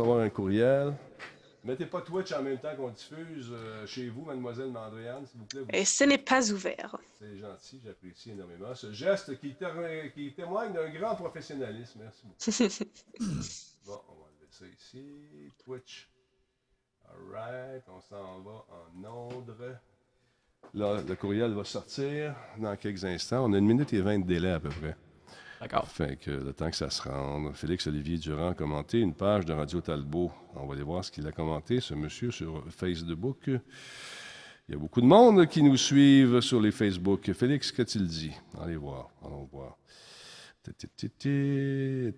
avoir un courriel. Mettez pas Twitch en même temps qu'on diffuse euh, chez vous, mademoiselle Mandriane, s'il vous plaît. Et ce n'est pas ouvert. C'est gentil, j'apprécie énormément ce geste qui, témoigne d'un grand professionnalisme. Merci beaucoup. bon, on va le laisser ici. Twitch. All right. on s'en va en Londres. Là, le courriel va sortir dans quelques instants. On a une minute et vingt de délai à peu près. D'accord. Fait que le temps que ça se rende. Félix Olivier Durand a commenté une page de Radio Talbot. On va aller voir ce qu'il a commenté, ce monsieur, sur Facebook. Il y a beaucoup de monde qui nous suivent sur les Facebook. Félix, qu'a-t-il dit? Allez voir, allons voir.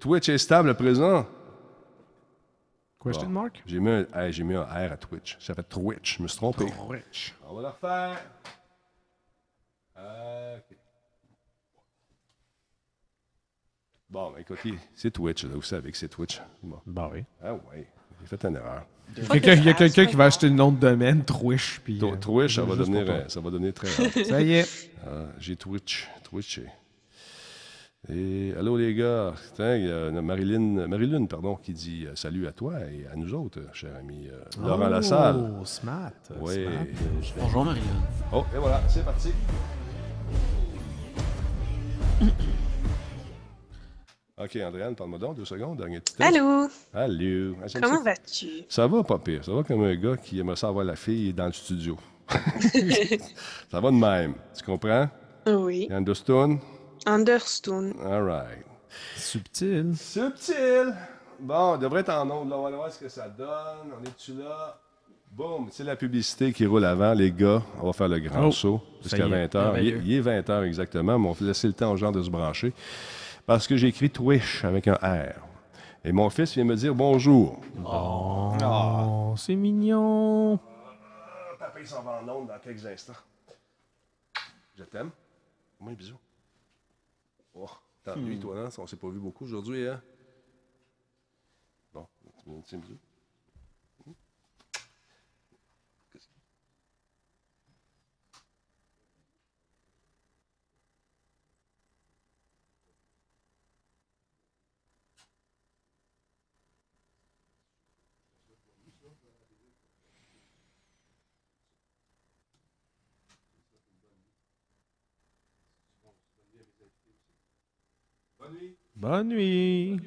Twitch est stable à présent. Question mark? J'ai mis, un, R à Twitch. Ça fait Twitch, je me suis trompé. Twitch. On va le refaire. Bon, ben, écoutez, c'est Twitch, là, vous savez que c'est Twitch. Bon. Ben oui. Ah oui, j'ai fait une erreur. il y a quelqu'un qui va acheter le nom de domaine, Twitch. Puis, euh, Twitch, ça va, devenir, ça va très rare. ça y est. Ah, j'ai Twitch, Twitch. Et allô les gars, il y a Marilyn, pardon, qui dit euh, salut à toi et à nous autres, cher ami euh, Laurent oh, Lassalle. Oh, smart. Oui. Bonjour Marilyn. Oh, et voilà, c'est parti. OK, Andréane, parle-moi donc deux secondes, dernier petit Allô? Allô. Ah, Comment vas-tu? Ça va, pas pire. Ça va comme un gars qui aimerait savoir la fille dans le studio. ça va de même. Tu comprends? Oui. Understone? Understone. All right. Subtil. Subtil. Bon, on devrait être en ondes. On va voir ce que ça donne. On est-tu là? Boum, c'est la publicité qui roule avant, les gars. On va faire le grand oh, saut jusqu'à 20h. Il, il, est 20h exactement, mais on va laisser le temps aux gens de se brancher parce que j'ai écrit Twitch avec un R. Et mon fils vient me dire bonjour. Oh, ah. c'est mignon. Euh, papa, il s'en va en nombre dans quelques instants. Je t'aime. Moi, bisou. Oh, t'as hmm. toi, hein? On s'est pas vu beaucoup aujourd'hui, hein? Bon, un petit bisou. Bonne nuit. Bonne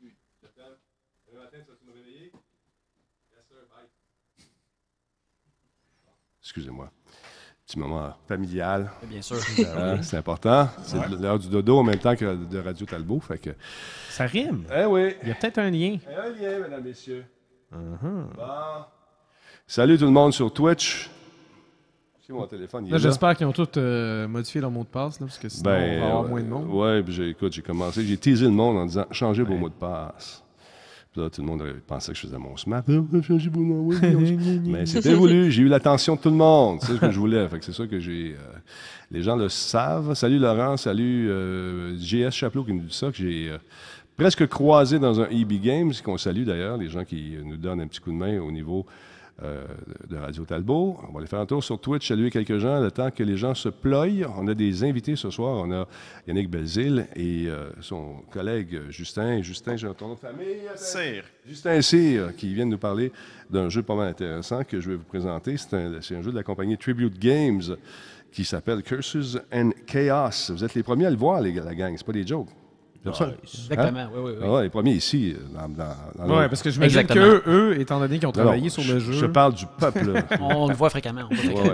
nuit. Excusez-moi. Petit moment familial. Bien sûr. Euh, c'est important. C'est l'heure du dodo en même temps que de Radio Talbot. Ça rime. Eh oui. Il y a peut-être un lien. Il y a Un lien, mesdames, messieurs. Uh-huh. bon. Salut tout le monde sur Twitch j'espère qu'ils ont tous euh, modifié leur mot de passe, parce que sinon, on va ben, avoir euh, moins de monde. Oui, puis j'ai- écoute, j'ai commencé, j'ai teasé le monde en disant changez vos mots de passe. tout le monde pensait que je faisais mon smart. Ah, Mais c'était voulu, j'ai eu l'attention de tout le monde. C'est ce que je voulais. Fait que c'est ça que j'ai. Euh, les gens le savent. Salut Laurent, salut JS Chapelot qui nous dit ça, que j'ai. Presque croisé dans un EB Games, qu'on salue d'ailleurs, les gens qui nous donnent un petit coup de main au niveau euh, de Radio Talbot. On va aller faire un tour sur Twitch, saluer quelques gens, le temps que les gens se ploient. On a des invités ce soir. On a Yannick Belzil et euh, son collègue Justin. Justin, j'ai un nom de famille. Euh, Cyr. Justin Cyr, qui vient nous parler d'un jeu pas mal intéressant que je vais vous présenter. C'est un, jeu de la compagnie Tribute Games qui s'appelle Curses and Chaos. Vous êtes les premiers à le voir, les la gang. C'est pas des jokes. Exactement, oui, oui, oui. Ah les premiers ici, dans, dans, dans Oui, parce que j'imagine qu'eux, eux, étant donné qu'ils ont travaillé sur le jeu... Je parle du peuple. on le voit fréquemment.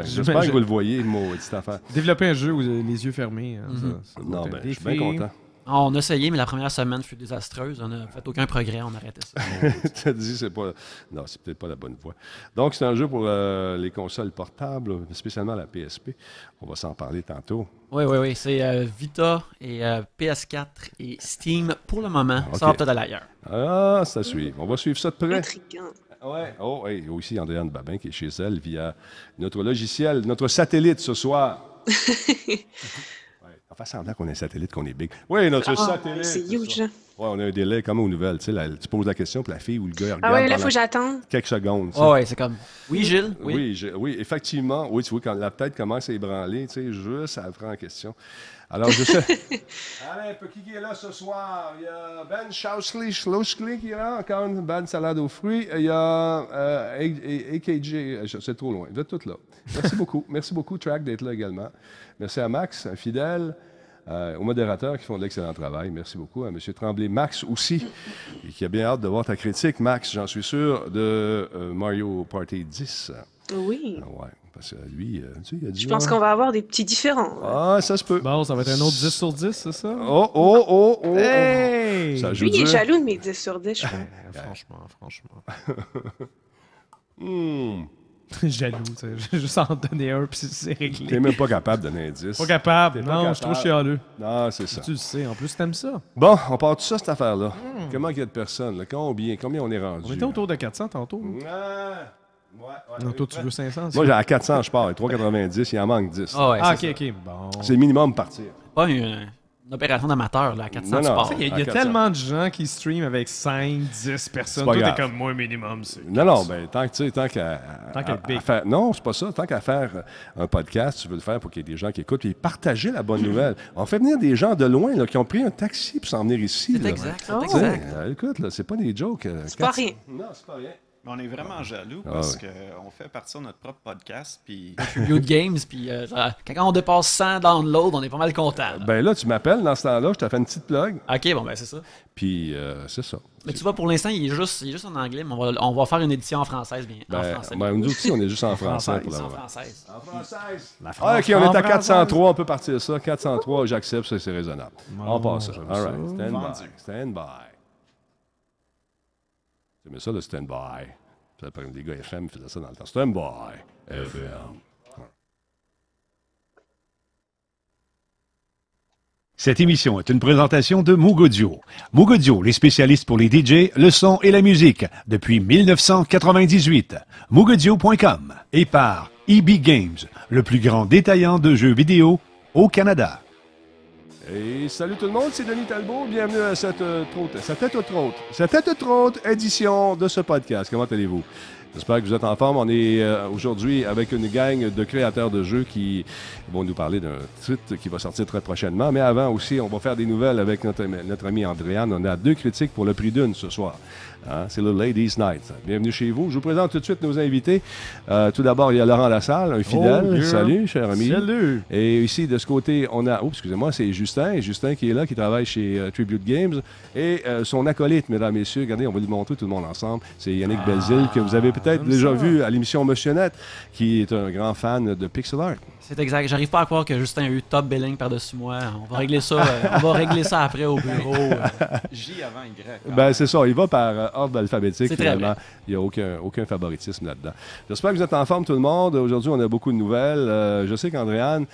J'espère que vous le voyez, moi, cette affaire. Développer un jeu où euh, les yeux fermés. Hein, mm-hmm. non, ben, je suis bien content. Ah, on a essayé, mais la première semaine fut désastreuse. On n'a fait aucun progrès, on a ça. tu dit, c'est pas. Non, c'est peut-être pas la bonne voie. Donc, c'est un jeu pour euh, les consoles portables, spécialement la PSP. On va s'en parler tantôt. Oui, oui, oui. C'est euh, Vita et euh, PS4 et Steam pour le moment. Ça va peut-être l'ailleurs. Ah, ça suit. On va suivre ça de près. Ouais. Oh, et aussi Andréane Babin qui est chez elle via notre logiciel, notre satellite ce soir. Ça fait semblant qu'on est satellite, qu'on est big. Oui, notre ah, satellite. C'est huge. Oui, on a un délai comme aux nouvelles. Tu, sais, tu poses la question, puis la fille ou le gars ah regarde. Ah oui, là, il faut que j'attende. Quelques secondes. Ah oui, c'est comme. Oui, Gilles. Oui. oui, effectivement. Oui, tu vois, quand la tête commence à ébranler, tu sais, juste, ça prend en question. Alors, je sais. Allez, un peu qui est là ce soir? Il y a Ben Schausley, schlossley qui est là, encore une bonne salade aux fruits. Il y a euh, c'est euh, trop loin. Vous êtes tous là. Merci beaucoup. Merci beaucoup, Track, d'être là également. Merci à Max, un fidèle. Euh, aux modérateurs qui font de l'excellent travail. Merci beaucoup à M. Tremblay. Max aussi, qui a bien hâte de voir ta critique, Max, j'en suis sûr, de euh, Mario Party 10. Oui. Ah ouais. Parce que lui, euh, tu sais, il a dit. Je pense hein. qu'on va avoir des petits différents. Ah, ça se peut. Bon, ça va être un autre 10 sur 10, c'est ça? Oh, oh, oh, oh! oh. Hey! lui, il est jaloux de mes 10 sur 10, je crois. franchement, franchement. hmm jaloux. vais juste en donner un, puis c'est réglé. T'es même pas capable de donner un 10. Pas capable. non, je suis trop chialeux. Non, c'est ça. Tu le sais. En plus, t'aimes ça. Bon, on part de ça, cette affaire-là. Hmm. Comment il y a de personnes? Là? Combien, combien on est rendu? On était autour de 400 tantôt. Ah. Moi, j'ai à 400, je pars. 3,90, il en manque 10. Ah ouais, ah, ok, ok. Bon. C'est minimum partir. Pas une, opération d'amateur, là, à 400, tu pars. Il y a, tellement de gens qui stream avec 5, 10 personnes. Toi, t'es comme moi, minimum. Non, non, ben, tant que, tant qu'à. Tant qu'à faire. Non, c'est pas ça. Tant qu'à faire euh, un podcast, tu veux le faire pour qu'il y ait des gens qui écoutent puis partager la bonne nouvelle. Mm. On fait venir des gens de loin, là, qui ont pris un taxi pour s'en venir ici. C'est exact. exact. Euh, écoute, là, c'est pas des jokes. Euh, c'est pas rien. Non, c'est pas rien. On est vraiment ah. jaloux ah parce qu'on fait partir notre propre podcast. Puis... Games, puis euh, quand on dépasse 100 downloads, on est pas mal content. Ben là, tu m'appelles dans ce temps-là, je t'ai fait une petite plug. OK, bon, ben c'est ça. Puis euh, c'est ça. Mais tu vois, pour l'instant, il, est juste en anglais, mais on va, on va faire une édition en française. Bien, en ben, français, ben, nous aussi, on est juste en français pour En française. En ah, français. OK, on est à 403, on peut partir de ça. 403, j'accepte, c'est raisonnable. on passe ça. All right, stand by. Stand by ça, le stand-by. Les gars FM faisaient ça dans le temps. Stand-by, FM. Cette émission est une présentation de Mugodio. Mugodio, les spécialistes pour les DJ, le son et la musique depuis 1998. Mogodio.com et par EB Games, le plus grand détaillant de jeux vidéo au Canada salut tout le monde, c'est Denis Talbot. Bienvenue à cette, euh, cette tête édition de ce podcast. Comment allez-vous? J'espère que vous êtes en forme. On est euh, aujourd'hui avec une gang de créateurs de jeux qui vont nous parler d'un titre qui va sortir très prochainement. Mais avant aussi, on va faire des nouvelles avec notre, notre ami Andréane. On a deux critiques pour le prix d'une ce soir. Hein, c'est le Ladies Night. Bienvenue chez vous. Je vous présente tout de suite nos invités. Euh, tout d'abord, il y a Laurent Lassalle, un oh, fidèle. Salut, cher ami. Salut. Et ici, de ce côté, on a. Oups, excusez-moi, c'est Justin. Justin qui est là, qui travaille chez euh, Tribute Games. Et euh, son acolyte, mesdames, messieurs, regardez, on va lui montrer tout le monde ensemble. C'est Yannick ah, que vous avez peut-être déjà vu à l'émission Motionnette, qui est un grand fan de pixel art. C'est exact. J'arrive pas à croire que Justin a eu top Belling par-dessus moi. On va régler ça. Euh, va régler ça après au bureau. Euh. J avant Y. Ben c'est ça. Il va par euh, ordre alphabétique Il n'y a aucun, aucun favoritisme là-dedans. J'espère que vous êtes en forme tout le monde. Aujourd'hui, on a beaucoup de nouvelles. je sais qu'Andréane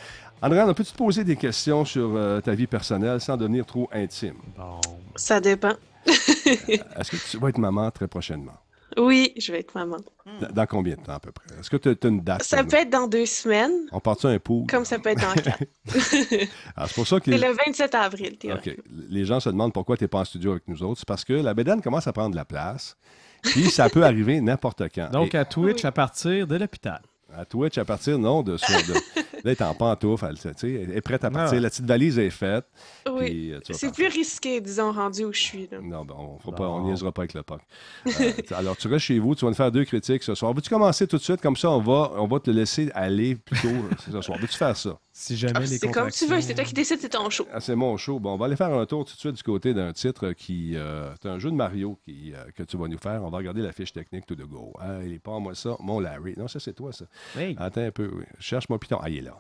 Andréane, peux-tu te poser des questions sur ta vie personnelle sans devenir trop intime? Bon. Ça dépend. Est-ce que tu vas être maman très prochainement? Oui, je vais être maman. Dans, combien de temps à peu près? Est-ce que tu as, une date? Ça peut être dans deux semaines. On part un pot? Comme ça peut être dans quatre. Ah, c'est pour ça que... le 27 avril, OK. Les gens se demandent pourquoi tu n'es pas en studio avec nous autres. C'est parce que la bédane commence à prendre la place. Puis ça peut arriver n'importe quand. Donc à Twitch à partir de l'hôpital. À Twitch à partir, non, de, ce... Là, elle est en pantoufle, elle, est prête à partir. La petite valise est faite. Oui. Euh, C'est plus risqué, disons, rendu où je suis. Non, ben, on n'y pas, niaisera pas avec le POC. Euh, alors, tu restes chez vous, tu vas nous faire deux critiques ce soir. Veux-tu commencer tout de suite? Comme ça, on va, on va te laisser aller plus tôt euh, ce soir. Veux-tu faire ça? Si jamais ah, C'est comme tu veux, c'est toi qui décides, c'est ton show. Ah, c'est mon show. Bon, on va aller faire un tour tout de suite du côté d'un titre qui. Euh, c'est un jeu de Mario qui, euh, que tu vas nous faire. On va regarder la fiche technique tout de go. Ah, il est pas moi ça, mon Larry. Non, ça c'est toi ça. Oui. Attends un peu. Oui. Cherche-moi Python. Ah, il est là.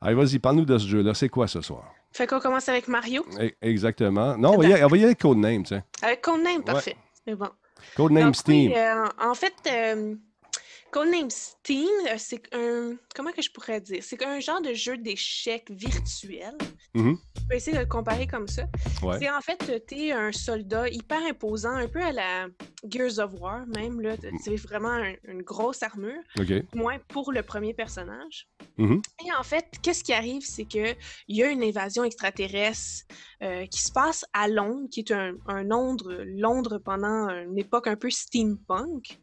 Allez, vas-y, parle-nous de ce jeu-là. C'est quoi ce soir? Fait qu'on commence avec Mario. E, exactement. Non, on va, y aller, Code Name, tu sais. avec Codename, parfait. Ouais. C'est bon. Codename Steam. Euh, en fait. Codename Steam, euh, c'est un. Comment que je pourrais dire C'est un genre de jeu d'échecs virtuel. Je mm-hmm. essayer de le comparer comme ça. C'est en fait, euh, tu es un soldat hyper imposant, un peu à la Gears of War, même. là. Mm. vraiment une grosse armure. Moins pour le premier personnage. Mm-hmm. Et en fait, qu'est-ce qui arrive C'est qu'il y a une invasion extraterrestre euh, qui se passe à Londres, qui est un, un Londres, Londres pendant une époque un peu steampunk.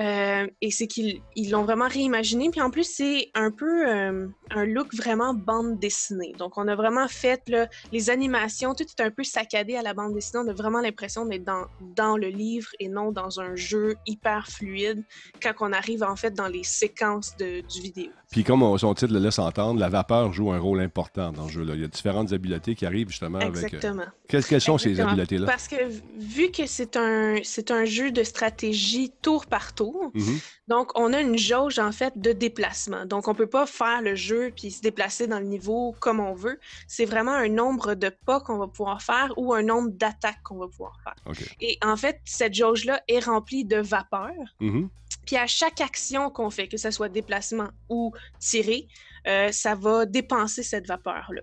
Euh, et c'est qu'ils l'ont vraiment réimaginé. Puis en plus, c'est un peu euh, un look vraiment bande dessinée. Donc, on a vraiment fait les animations, tout est un peu saccadé à la bande dessinée. On a vraiment l'impression d'être dans, dans le livre et non dans un jeu hyper fluide quand on arrive en fait dans les séquences de, du vidéo. Puis comme son titre le laisse entendre, la vapeur joue un rôle important dans le jeu-là. Il y a différentes habiletés qui arrivent justement euh, Exactement. avec... Quelles, sont ces habiletés-là? Parce que vu que c'est un, un jeu de stratégie tour par tour, Mm-hmm. Donc, on a une jauge, en fait, de déplacement. Donc, on ne peut pas faire le jeu puis se déplacer dans le niveau comme on veut. C'est vraiment un nombre de pas qu'on va pouvoir faire ou un nombre d'attaques qu'on va pouvoir faire. Et en fait, cette jauge-là est remplie de vapeur. Mm-hmm. Puis à chaque action qu'on fait, que ce soit déplacement ou tirer, euh, ça va dépenser cette vapeur-là.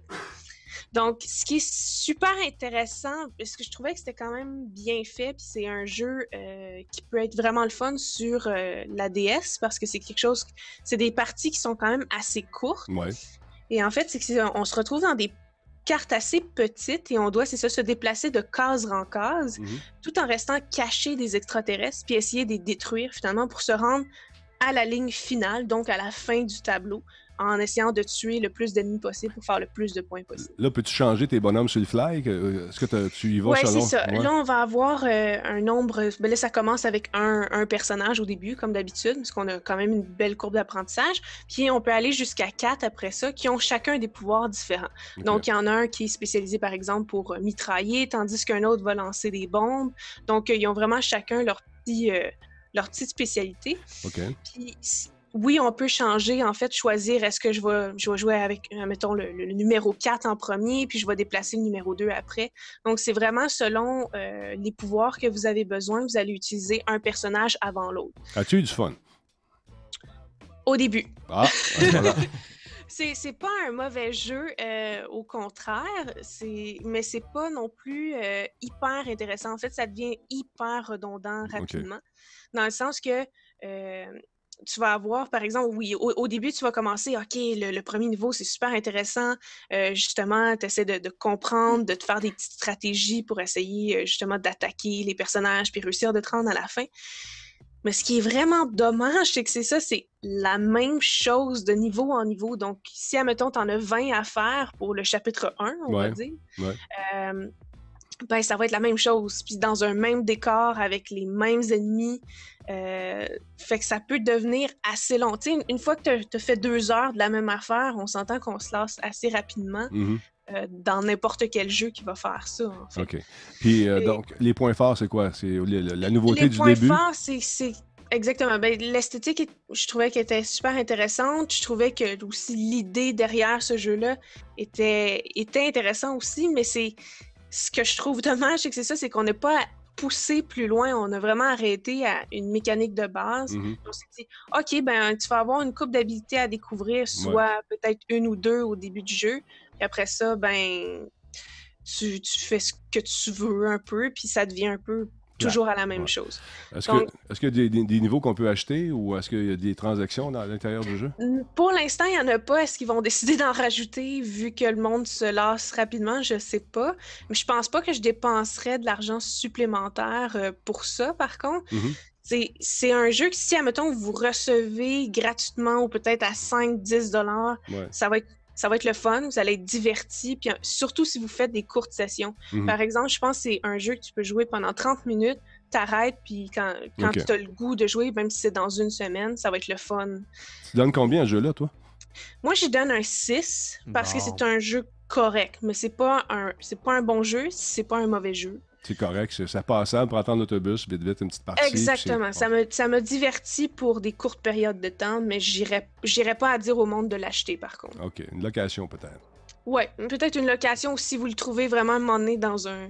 Donc, ce qui est super intéressant, parce que je trouvais que c'était quand même bien fait, puis c'est un jeu euh, qui peut être vraiment le fun sur euh, la DS, parce que c'est quelque chose, c'est des parties qui sont quand même assez courtes. Ouais. Et en fait, c'est qu'on se retrouve dans des cartes assez petites et on doit, c'est ça, se déplacer de case en case, mhm. tout en restant caché des extraterrestres, puis essayer de les détruire finalement pour se rendre à la ligne finale, donc à la fin du tableau, en essayant de tuer le plus d'ennemis possible pour faire le plus de points possible. Là, peux-tu changer tes bonhommes sur le fly? Euh, est-ce que tu y vas c'est ça. Là, on va avoir euh, un nombre... Ben là, ça commence avec un, personnage au début, comme d'habitude, parce qu'on a quand même une belle courbe d'apprentissage. Puis on peut aller jusqu'à quatre après ça, qui ont chacun des pouvoirs différents. Donc, il y en a un qui est spécialisé, par exemple, pour euh, mitrailler, tandis qu'un autre va lancer des bombes. Donc, ils ont vraiment chacun leur petite spécialité. OK oui, on peut changer, en fait, choisir est-ce que je vais, jouer avec, euh, mettons, le, numéro 4 en premier, puis je vais déplacer le numéro 2 après. Donc, c'est vraiment selon euh, les pouvoirs que vous avez besoin, vous allez utiliser un personnage avant l'autre. As-tu eu du fun? Au début. Ah, c'est pas un mauvais jeu, euh, au contraire, mais c'est pas non plus hyper intéressant. En fait, ça devient hyper redondant rapidement, dans le sens que tu vas avoir, par exemple, oui, au, début, tu vas commencer, OK, le, premier niveau, c'est super intéressant. Euh, justement, tu essaies de, comprendre, de te faire des petites stratégies pour essayer euh, justement d'attaquer les personnages puis réussir de te rendre à la fin. Mais ce qui est vraiment dommage, c'est que c'est ça, c'est la même chose de niveau en niveau. Donc, si, admettons, tu en as 20 à faire pour le chapitre 1, on va dire, euh, ben ça va être la même chose, puis dans un même décor avec les mêmes ennemis. Euh, fait que ça peut devenir assez long. sais, une fois que tu as fait deux heures de la même affaire, on s'entend qu'on se lasse assez rapidement. Mhm. Euh, dans n'importe quel jeu qui va faire ça. OK. Puis, euh, donc, les points forts, c'est quoi? C'est la nouveauté du début? Les points forts, c'est Exactement. Ben, l'esthétique, je trouvais qu'elle était super intéressante. Je trouvais que aussi l'idée derrière ce jeu-là était, était intéressante aussi, mais c'est ce que je trouve dommage, c'est ça, c'est qu'on n'est pas poussé plus loin. On a vraiment arrêté à une mécanique de base. Mm-hmm. On s'est dit, OK, ben, tu vas avoir une coupe d'habilités à découvrir, soit peut-être une ou deux au début du jeu. Et après ça, ben, tu, tu, fais ce que tu veux un peu, puis ça devient un peu toujours à la même chose. Est-ce qu'il est y a des, niveaux qu'on peut acheter ou est-ce qu'il y a des transactions dans, à l'intérieur du jeu? Pour l'instant, il n'y en a pas. Est-ce qu'ils vont décider d'en rajouter vu que le monde se lasse rapidement? Je ne sais pas. Mais je pense pas que je dépenserais de l'argent supplémentaire euh, pour ça, par contre. Mhm. C'est un jeu que si, admettons, vous recevez gratuitement ou peut-être à 5-10 dollars, ça va être ça va être le fun, vous allez être diverti, euh, surtout si vous faites des courtes sessions. Mhm. Par exemple, je pense que c'est un jeu que tu peux jouer pendant 30 minutes, t'arrêtes, puis quand, quand tu as le goût de jouer, même si c'est dans une semaine, ça va être le fun. Tu donnes combien à ce jeu-là, toi? Moi, je donne un 6 parce que c'est un jeu correct, mais c'est pas un c'est pas un bon jeu, c'est pas un mauvais jeu c'est correct, ça passable hein, pour attendre l'autobus, vite, vite, une petite partie. Exactement. Ça me, ça me divertit pour des courtes périodes de temps, mais j'irai pas à dire au monde de l'acheter, par contre. OK. Une location, peut-être. Ouais, peut-être une location si vous le trouvez vraiment à dans un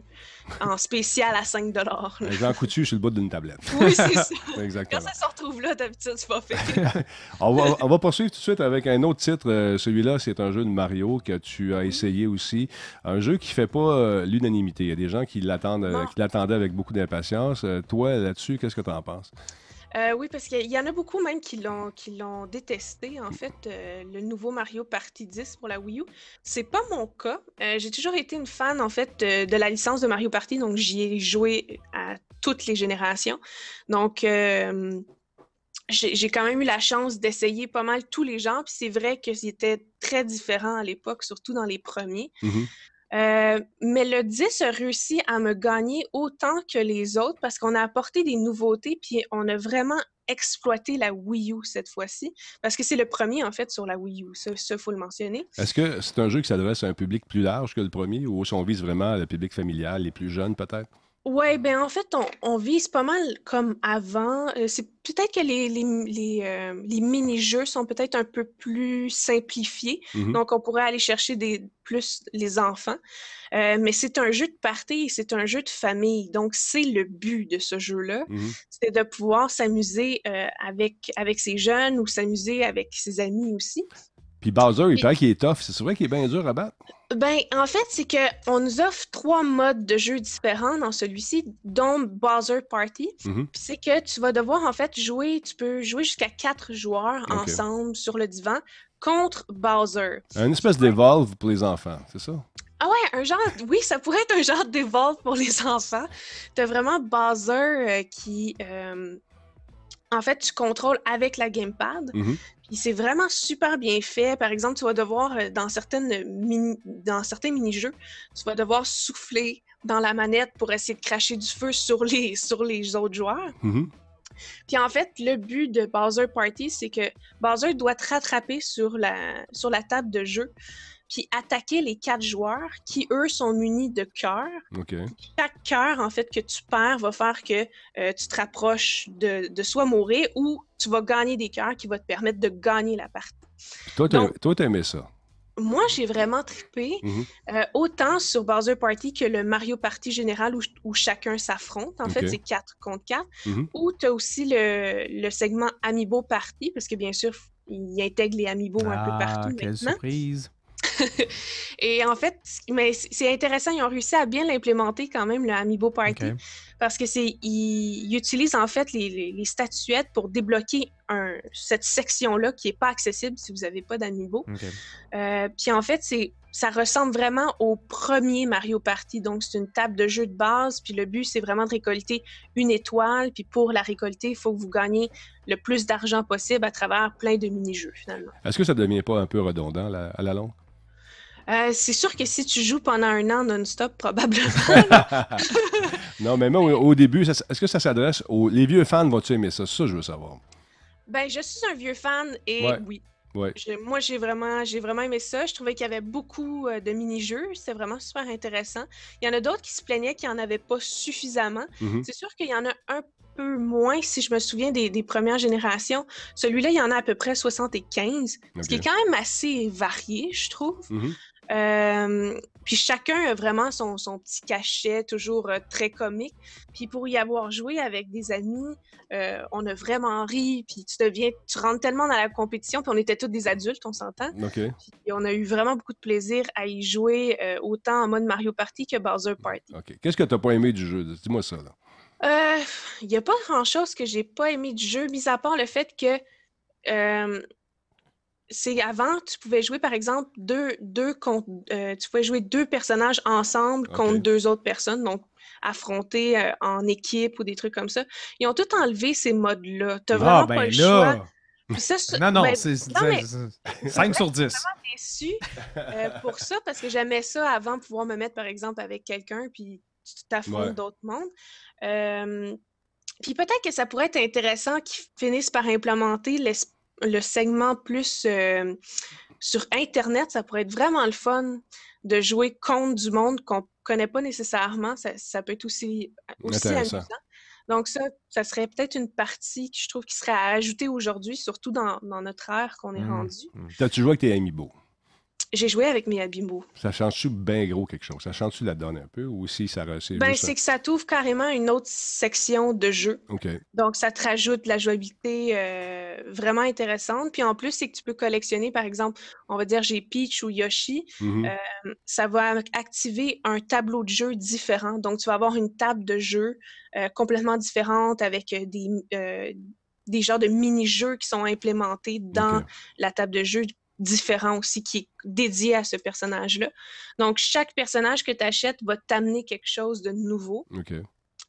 en spécial à 5 dollars. un Coutu sur le bout d'une tablette. Oui, c'est ça. Exactement. Quand ça se retrouve là, d'habitude, c'est pas fait. on, va, on, poursuivre tout de suite avec un autre titre. Euh, celui-là, c'est un jeu de Mario que tu as essayé aussi. Un jeu qui fait pas euh, l'unanimité. Il y a des gens qui l'attendent, euh, qui l'attendaient avec beaucoup d'impatience. toi, là-dessus, qu'est-ce que tu en penses? Euh, oui, parce qu'il y en a beaucoup même qui l'ont, qui l'ont détesté, en fait, euh, le nouveau Mario Party 10 pour la Wii U. C'est pas mon cas. Euh, j'ai toujours été une fan, en fait, de la licence de Mario Party, donc j'y ai joué à toutes les générations. Donc, j'ai quand même eu la chance d'essayer pas mal tous les genres, puis c'est vrai que c'était très différent à l'époque, surtout dans les premiers. Mm-hmm. Euh, mais le 10 a réussi à me gagner autant que les autres parce qu'on a apporté des nouveautés puis on a vraiment exploité la Wii U cette fois-ci parce que c'est le premier en fait sur la Wii U. Ça, il faut le mentionner. Est-ce que c'est un jeu qui s'adresse à un public plus large que le premier ou si on vise vraiment le public familial, les plus jeunes peut-être? Oui, ben en fait, on, on, vise pas mal comme avant. Euh, c'est peut-être que les, les, les, euh, les mini-jeux sont peut-être un peu plus simplifiés. Mm-hmm. Donc, on pourrait aller chercher des, plus les enfants. Euh, mais c'est un jeu de party, c'est un jeu de famille. Donc, c'est le but de ce jeu-là. Mm-hmm. C'est de pouvoir s'amuser avec, avec ses jeunes ou s'amuser avec ses amis aussi. Puis Bowser, il paraît qu'il est tough. C'est vrai qu'il est bien dur à battre. Ben, en fait, c'est qu'on nous offre trois modes de jeu différents dans celui-ci, dont Bowser Party. Mm-hmm. c'est que tu vas devoir, en fait, jouer, tu peux jouer jusqu'à quatre joueurs ensemble sur le divan contre Bowser. Un espèce d'évolve pour les enfants, c'est ça? Ah ouais, un genre, oui, ça pourrait être un genre d'évolve pour les enfants. T'as vraiment Bowser euh, qui... Euh, en fait, tu contrôles avec la gamepad. Mm-hmm c'est vraiment super bien fait. Par exemple, tu vas devoir, euh, dans, certaines mini, dans certains mini-jeux, tu vas devoir souffler dans la manette pour essayer de cracher du feu sur les, sur les autres joueurs. Mm-hmm. Puis en fait, le but de Bowser Party, c'est que Bowser doit te rattraper sur la, sur la table de jeu puis attaquer les quatre joueurs qui, eux, sont munis de cœurs. Chaque cœur, en fait, que tu perds va faire que euh, tu te rapproches de, de soit mourir ou tu vas gagner des cœurs qui vont te permettre de gagner la partie. Toi, t'as aimé ça? Moi, j'ai vraiment trippé, mhm. euh, autant sur Bowser Party que le Mario Party général où, chacun s'affronte. En fait, c'est quatre contre quatre. Mhm. Ou tu as aussi le, segment Amiibo Party, parce que bien sûr, il intègre les Amiibo un peu ah, partout. Quelle surprise! et en fait, mais c'est intéressant, ils ont réussi à bien l'implémenter quand même, le Amiibo Party, parce que c'est ils, utilisent en fait les, statuettes pour débloquer un, cette section-là qui n'est pas accessible si vous n'avez pas d'Amiibo. Euh, puis en fait, c'est ça ressemble vraiment au premier Mario Party. Donc, c'est une table de jeu de base. Puis le but, c'est vraiment de récolter une étoile. Puis pour la récolter, il faut que vous gagnez le plus d'argent possible à travers plein de mini-jeux, finalement. Est-ce que ça ne devient pas un peu redondant à la longue? Euh, c'est sûr que si tu joues pendant un an non-stop, probablement. non, mais moi, au, début, est-ce que ça s'adresse aux les vieux fans? Vont-tu aimer ça? Ça, je veux savoir. Ben, je suis un vieux fan et oui. moi, j'ai vraiment, j'ai vraiment aimé ça. Je trouvais qu'il y avait beaucoup euh, de mini-jeux. C'était vraiment super intéressant. Il y en a d'autres qui se plaignaient qu'il n'y en avait pas suffisamment. Mhm. C'est sûr qu'il y en a un peu moins, si je me souviens des, premières générations. Celui-là, il y en a à peu près 75, ce qui est quand même assez varié, je trouve. Mhm. Euh, puis chacun a vraiment son, petit cachet, toujours euh, très comique. Puis pour y avoir joué avec des amis, euh, on a vraiment ri. Puis tu tu rentres tellement dans la compétition. Puis on était tous des adultes, on s'entend. OK. on a eu vraiment beaucoup de plaisir à y jouer autant en mode Mario Party que Bowser Party. OK. Qu'est-ce que tu n'as pas aimé du jeu? Dis-moi ça. Il n'y a pas grand-chose que j'ai pas aimé du jeu, mis à part le fait que c'est avant, tu pouvais jouer, par exemple, deux, deux contre, euh, tu pouvais jouer deux personnages ensemble contre deux autres personnes, donc affronter euh, en équipe ou des trucs comme ça. Ils ont tout enlevé ces modes-là. T'as ah, vraiment pas ben le choix. Ça, non, non, ben, c'est 5 sur 10. Je suis vraiment euh, pour ça parce que j'aimais ça avant pouvoir me mettre, par exemple, avec quelqu'un puis tu t'affrontes d'autres mondes. puis peut-être que ça pourrait être intéressant qu'ils finissent par implémenter l'esprit le segment plus euh, sur Internet, ça pourrait être vraiment le fun de jouer contre du monde qu'on connaît pas nécessairement. Ça, peut être aussi, euh, aussi Donc ça, ça serait peut-être une partie que je trouve qui serait à ajouter aujourd'hui, surtout dans, notre ère qu'on est tu hmm. rendu. as tu joué avec tes j'ai joué avec mes abimbo. Ça change-tu bien gros quelque chose? Ça change-tu la donne un peu ou si ça reste Ben, c'est que ça t'ouvre carrément une autre section de jeu. Donc, ça te rajoute la jouabilité euh, vraiment intéressante. Puis en plus, c'est que tu peux collectionner, par exemple, on va dire j'ai Peach ou Yoshi. Mm-hmm. Euh, ça va activer un tableau de jeu différent. Donc, tu vas avoir une table de jeu euh, complètement différente avec des des genres de mini-jeux qui sont implémentés dans la table de jeu différent aussi qui est dédié à ce personnage-là. Donc, chaque personnage que tu achètes va t'amener quelque chose de nouveau.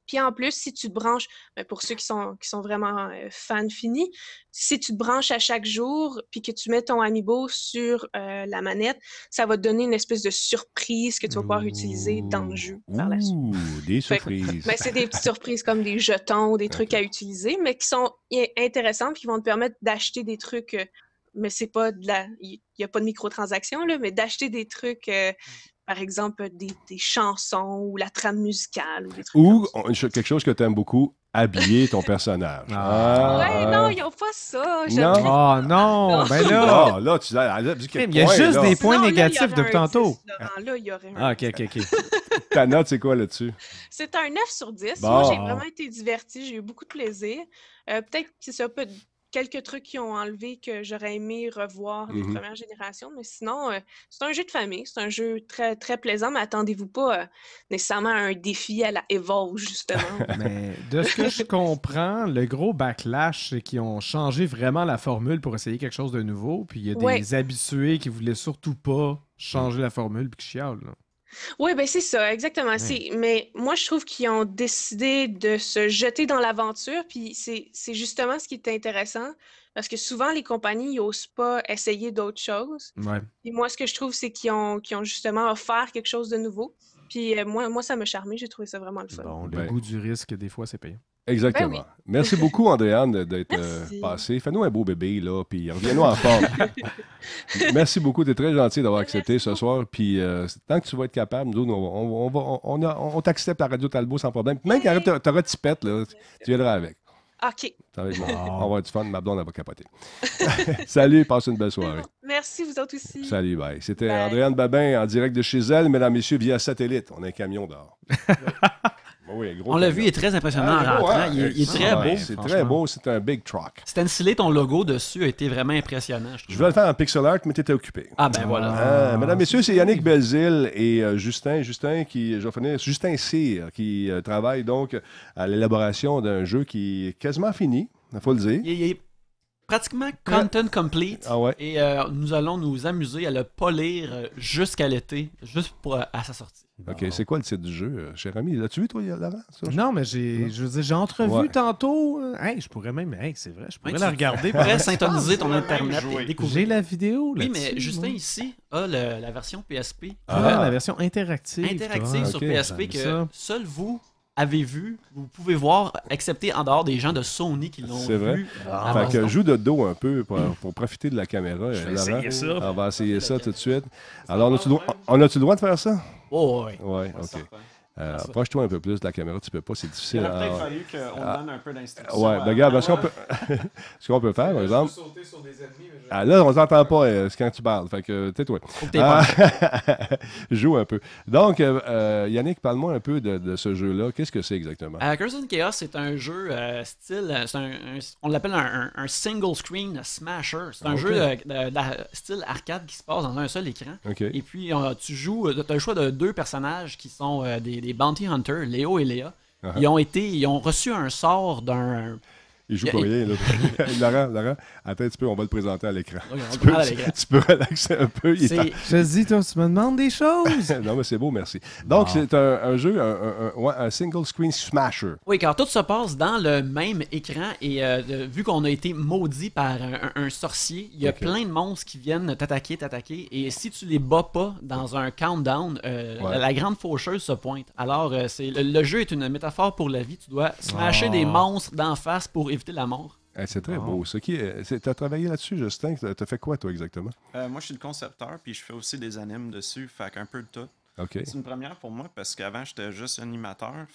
Puis en plus, si tu te branches, ben, pour ceux qui sont, qui sont vraiment fan euh, fans finis, si tu te branches à chaque jour, puis que tu mets ton amiibo sur euh, la manette, ça va te donner une espèce de surprise que tu vas pouvoir utiliser dans le jeu Des surprises. Ben, c'est des petites surprises comme des jetons, ou des trucs à utiliser, mais qui sont intéressants, qui vont te permettre d'acheter des trucs. Euh, mais c'est pas de la. Il n'y a pas de microtransactions, là, mais d'acheter des trucs. Euh, mm. par exemple, des, des, chansons ou la trame musicale. Ou, des trucs ou quelque chose que tu aimes beaucoup, habiller ton personnage. Ah. Ouais, non, ils n'ont pas ça. Non. Oh, non, ben là. Ah, là, tu Il y a juste des points négatifs de tantôt. Là, il y aurait ah, ok, ok, ok. Ta note, c'est quoi là-dessus? C'est un 9 sur 10. Moi, j'ai vraiment été divertie. J'ai eu beaucoup de plaisir. Euh, peut-être que c'est un peu quelques trucs qui ont enlevé que j'aurais aimé revoir de mmh première génération Mais sinon, euh, c'est un jeu de famille. C'est un jeu très, très plaisant, mais attendez-vous pas euh, nécessairement à un défi à la Evolve, justement. mais de ce que je comprends, le gros backlash, c'est qu'ils ont changé vraiment la formule pour essayer quelque chose de nouveau. Puis il y a des habitués qui voulaient surtout pas changer la formule puis qui chialent. Oui, ben c'est ça, exactement. Mais moi, je trouve qu'ils ont décidé de se jeter dans l'aventure, puis c'est justement ce qui est intéressant, parce que souvent, les compagnies n'osent pas essayer d'autres choses. Et moi, ce que je trouve, c'est qu'ils ont, ont justement offert quelque chose de nouveau. Puis euh, moi, moi, ça me charmait, J'ai trouvé ça vraiment le fun. Bon, le ben. goût du risque, des fois, c'est payant. Exactement. Ben merci beaucoup, Andréane, d'être passé. Euh, passée. Fais-nous un beau bébé, là, puis reviens-nous en forme. Merci beaucoup. Tu es très gentil d'avoir ben, accepté ce soir. Puis euh, tant que tu vas être capable, nous, on, on, t'accepte à Radio Talbot sans problème. Même quand tu auras Tipette, là, tu viendras avec. OK. Ça va être On fun. Ma blonde, elle va capoter. Salut, passe une belle soirée. Merci, vous autres aussi. Salut, bye. C'était Andréane Babin en direct de chez elle, mesdames, messieurs, via satellite. On a un camion dehors. Bah on l'a vu, il est très impressionnant ah, en rentrant. Il, est très ah, beau. C'est très beau, c'est un big truck. Stencilé, ton logo dessus a été vraiment impressionnant. Je, je voulais le faire en pixel art, mais tu étais occupé. Ah ben voilà. Ah, ah, messieurs, c'est Yannick Belzil et euh, Justin, Justin qui, je Justin Cyr, qui euh, travaille donc à l'élaboration d'un jeu qui est quasiment fini, il faut le dire. Il, pratiquement content complete. Ah ouais. Et euh, nous allons nous amuser à le polir euh, jusqu'à l'été, juste pour, euh, à sa sortie. OK, c'est quoi le titre du jeu, cher ami? L'as-tu vu, toi, Laurent? non, mais j'ai, je j'ai entrevu tantôt. Hey, je pourrais même, hey, c'est vrai, je pourrais la regarder. Tu pourrais synthoniser ton Internet et découvrir. J'ai la vidéo, là Oui, mais Justin, ici, a la version PSP. Ah, ah, la version interactive. Interactive sur PSP que seul vous avez vu, vous pouvez voir, excepté en dehors des gens de Sony qui l'ont vu. C'est vrai. Ah, fait que joue de dos un peu pour, profiter de la caméra. Je vais essayer ça. On va essayer ça tout de suite. Alors, on a-tu le droit de faire ça? Oui, oui. OK. Euh, ah, approche-toi un peu plus de la caméra, tu peux pas, c'est difficile. Il aurait peut-être fallu qu'on ah, donne un peu d'instruction. Ouais, ben, regarde, ce qu'on peut, ce peut faire, par exemple. Je peux sauter sur des ennemis, ah, là, on s'entend pas euh, quand tu parles, fait que tais-toi. joue un peu. Donc, euh, euh, Yannick, parle-moi un peu de, ce jeu-là. Qu'est-ce que c'est exactement? Curse of Chaos, c'est un jeu style, on l'appelle un, single screen smasher. C'est un jeu de, style arcade qui se passe dans un seul écran. Et puis, tu joues, tu as le choix de deux personnages qui sont des les Bounty Hunters, Léo et Léa, uh-huh. ils ont été, ils ont reçu un sort d'un il joue rien Laurent, Laurent, attends un petit peu, on va le présenter à l'écran. tu, peux, tu, peux relaxer un peu. Je te dis, tu me demandes des choses. non, mais c'est beau, merci. Donc, ah. c'est un, jeu, un, single screen smasher. Oui, car tout se passe dans le même écran et euh, vu qu'on a été maudit par un, sorcier, il y a plein de monstres qui viennent t'attaquer, t'attaquer. Et si tu les bats pas dans un countdown, euh, la, grande faucheuse se pointe. Alors, euh, c'est le, jeu est une métaphore pour la vie. Tu dois smasher ah. des monstres d'en face pour éviter eh, c'est très ah. beau. Euh, t'as Qui, tu as travaillé là-dessus, Justin. Tu as fait quoi, toi, exactement? Euh, moi, je suis le concepteur, puis je fais aussi des animes dessus. Fait qu'un peu de tout. C'est une première pour moi parce qu'avant, j'étais juste animateur.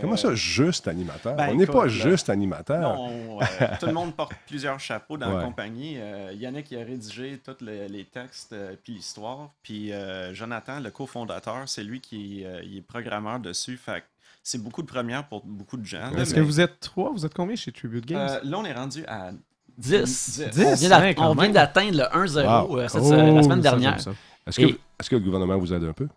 Comment ça, euh, juste animateur? Ben, on n'est pas juste animateur. tout le monde porte plusieurs chapeaux dans la compagnie. Yannick il a rédigé tous les textes puis l'histoire. Puis Jonathan, le cofondateur, c'est lui qui est programmeur dessus. Fait que... C'est beaucoup de premières pour beaucoup de gens. Est-ce que vous êtes trois Vous êtes combien chez Tribute Games euh, Là, on est rendu à 10. 10. On vient d'atteindre le 1-0 euh, la oh, semaine dernière. Est-ce que, est que, le gouvernement vous aide un peu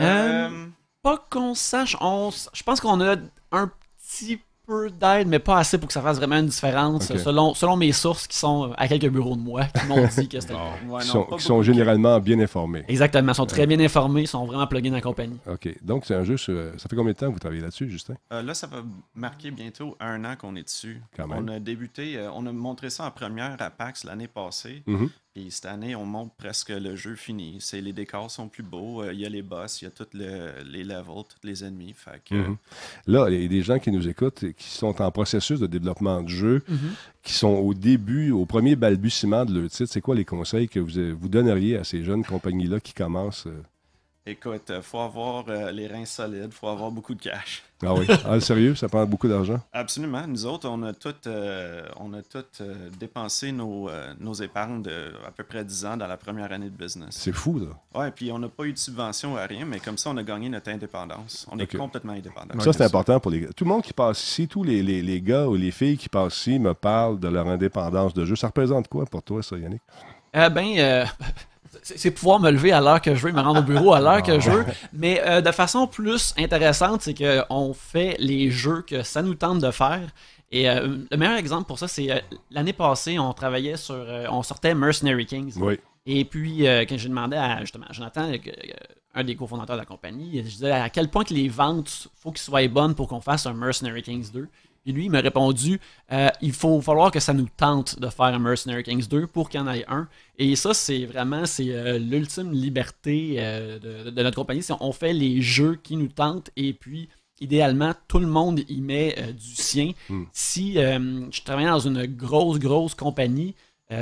euh, Pas qu'on sache. On... Je pense qu'on a un petit peu d'aide, mais pas assez pour que ça fasse vraiment une différence, selon, selon mes sources qui sont euh, à quelques bureaux de moi, qui m'ont dit que c'était... qui sont, généralement bien informés. Exactement, sont très bien informés, sont vraiment plug dans la compagnie. OK, donc c'est un jeu, euh, ça fait combien de temps que vous travaillez là-dessus, Justin? Euh, là, ça va marquer bientôt un an qu'on est dessus. On a débuté, on a montré ça en première à PAX l'année passée. Mm-hmm. Et cette année, on montre presque le jeu fini. C'est, les décors sont plus beaux, euh, il y a les boss, il y a tous les levels, tous les ennemis. Fait mhm. Là, il y a des gens qui nous écoutent et qui sont en processus de développement de jeu, mhm. qui sont au début, au premier balbutiement de leur titre. C'est quoi les conseils que vous, euh, vous donneriez à ces jeunes compagnies-là qui commencent? Euh, Écoute, euh, faut avoir euh, les reins solides, il faut avoir beaucoup de cash. Ah oui, ah, sérieux, ça prend beaucoup d'argent. Absolument. Nous autres, on a tous euh, tout, dépensé nos, nos épargnes de à peu près 10 ans dans la première année de business. C'est fou, là. Ouais, puis on n'a pas eu de subvention à rien, mais comme ça, on a gagné notre indépendance. On est complètement indépendant. Ça, c'est important pour les Tout le monde qui passe ici, tous les, les, gars ou les filles qui passent ici me parlent de leur indépendance de jeu. Ça représente quoi pour toi, ça, Yannick? Eh bien, c'est pouvoir me lever à l'heure que je veux, me rendre au bureau à l'heure que ah, je veux. Mais euh, de façon plus intéressante, c'est qu'on fait les jeux que ça nous tente de faire. Et euh, le meilleur exemple pour ça, c'est euh, l'année passée, on travaillait sur. on sortait Mercenary Kings. Et puis, quand j'ai demandé à justement Jonathan, un des cofondateurs de la compagnie, je disais à quel point que les ventes, faut qu'ils soient bonnes pour qu'on fasse un Mercenary Kings 2. Puis lui, il m'a répondu euh, il faut falloir que ça nous tente de faire un Mercenary Kings 2 pour qu'il y en ait un. Et ça, c'est vraiment c'est euh, l'ultime liberté euh, de, notre compagnie. C'est, on fait les jeux qui nous tentent et puis idéalement, tout le monde y met du sien. Hmm. Si je travaillais dans une grosse, grosse compagnie,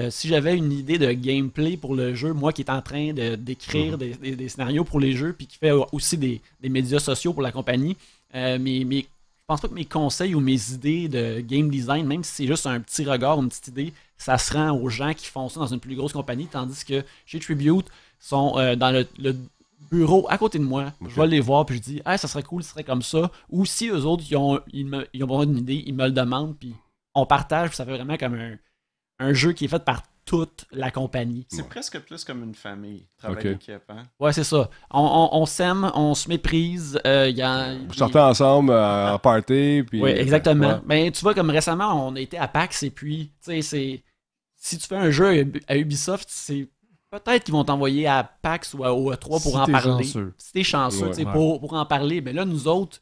si j'avais une idée de gameplay pour le jeu, moi qui est en train d'écrire hmm. des, scénarios pour les jeux, puis qui fait aussi des, médias sociaux pour la compagnie, euh, mes, mes, je pense pas que mes conseils ou mes idées de game design, même si c'est juste un petit regard, une petite idée, ça se rend aux gens qui font ça dans une plus grosse compagnie, tandis que chez Tribute, sont euh, dans le, bureau à côté de moi. Je vais les voir puis je dis, ça serait cool, ça serait comme ça. Ou si eux autres, ils ont, ils me, une idée, ils me le demandent, puis on partage, ça fait vraiment comme un, un jeu qui est fait par toute la compagnie. C'est presque plus comme une famille, travail Hein? Ouais, c'est ça. On, s'aime, on se méprise. il euh, y a, Vous ensemble euh, en party. Puis... Oui, exactement. Mais ben, tu vois, comme récemment, on était à PAX et puis, tu sais, si tu fais un jeu à Ubisoft, c'est peut-être qu'ils vont t'envoyer à PAX ou à OE3 pour en parler. Chanceux. Si t'es chanceux, pour, pour en parler. Mais ben là, nous autres,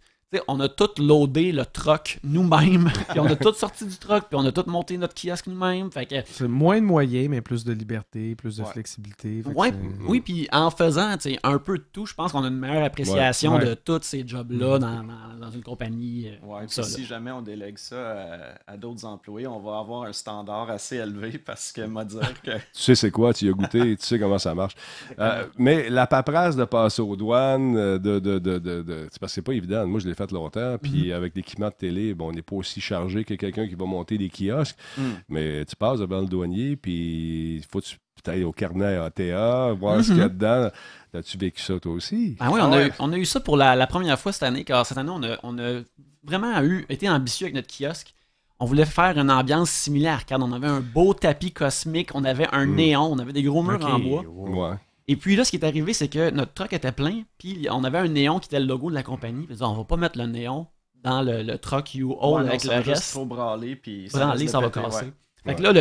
on a tout loadé le truck nous-mêmes, puis on a tout sorti du truck, puis on a tout monté notre kiosque nous-mêmes. C'est moins de moyens, mais plus de liberté, plus de flexibilité. oui, puis en faisant un peu de tout, je pense qu'on a une meilleure appréciation de tous ces jobs-là dans, une compagnie. Euh, si jamais on délègue ça euh, à, d'autres employés, on va avoir un standard assez élevé parce que, m'a dire que. tu sais, c'est quoi, tu y as goûté, tu sais comment ça marche. Euh, mais la paperasse de passer aux douanes, de, de, parce c'est pas évident. Moi, je l'ai fait longtemps. Puis mhm. avec l'équipement de télé, bon, on n'est pas aussi chargé que quelqu'un qui va monter des kiosques. Mm. Mais tu passes devant le douanier, puis il faut que tu au carnet ATA, voir ce qu'il y a mhm. dedans. As-tu vécu ça toi aussi? Ah oui, ah on, a, eu ça pour la, première fois cette année. Car cette année, on a, vraiment eu, été ambitieux avec notre kiosque. On voulait faire une ambiance similaire, car on avait un beau tapis cosmique, on avait un mm. néon, on avait des gros murs en bois. Ouais. Et puis là, ce qui est arrivé, c'est que notre truck était plein, puis on avait un néon qui était le logo de la compagnie. Puis on va pas mettre le néon dans le, truck you own avec le reste. Faut brâler, puis ça, ça va casser. Fait que là,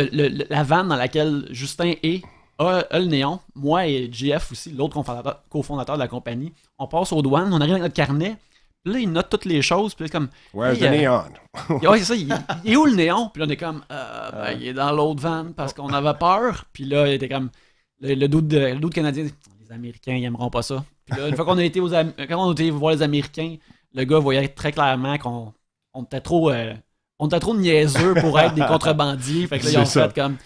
la van dans laquelle Justin est a, le néon. Moi et GF aussi, l'autre cofondateur, de la compagnie, on passe aux douanes, on arrive avec notre carnet. Puis là, il note toutes les choses. Puis là, comme. Where's the euh, néon? ouais, c'est ça. Il, est où le néon? Puis là, on est comme. Euh, ben, euh. il est dans l'autre van parce qu'on avait peur. Puis là, il était comme le, doute, canadien Les Américains, ils aimeront pas ça. Puis une fois qu'on a été aux été voir les Américains, le gars voyait très clairement qu'on on était trop. Euh, on t'a trop niaiseux pour être des contrebandiers. Fait que là, ils ont fait comme.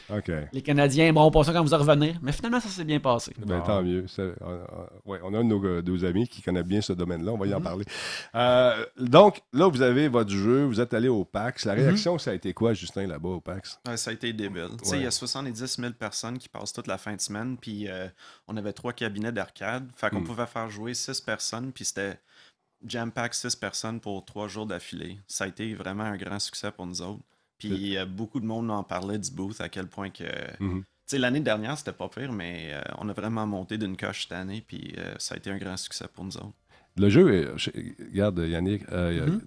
Les Canadiens, bon, on ça quand vous en Mais finalement, ça s'est bien passé. Ben, tant mieux. Euh, euh, on, on a nos euh, deux amis qui connaissent bien ce domaine-là. On va y en mhm. parler. donc, là, vous avez votre jeu. Vous êtes allé au PAX. La mhm. réaction, ça a été quoi, Justin, là-bas au PAX Ça a été débile. Il y a 70 000 personnes qui passent toute la fin de semaine. Puis, on avait trois cabinets d'arcade. Fait qu'on hmm. pouvait faire jouer six personnes. Puis, c'était jam pack six personnes pour trois jours d'affilée. Ça a été vraiment un grand succès pour nous autres. Puis euh, beaucoup de monde en parlait du booth, à quel point que. Mhm. Tu sais, l'année dernière, c'était pas pire, mais euh, on a vraiment monté d'une coche cette année, puis euh, ça a été un grand succès pour nous autres. Le jeu, regarde Yannick, mhm.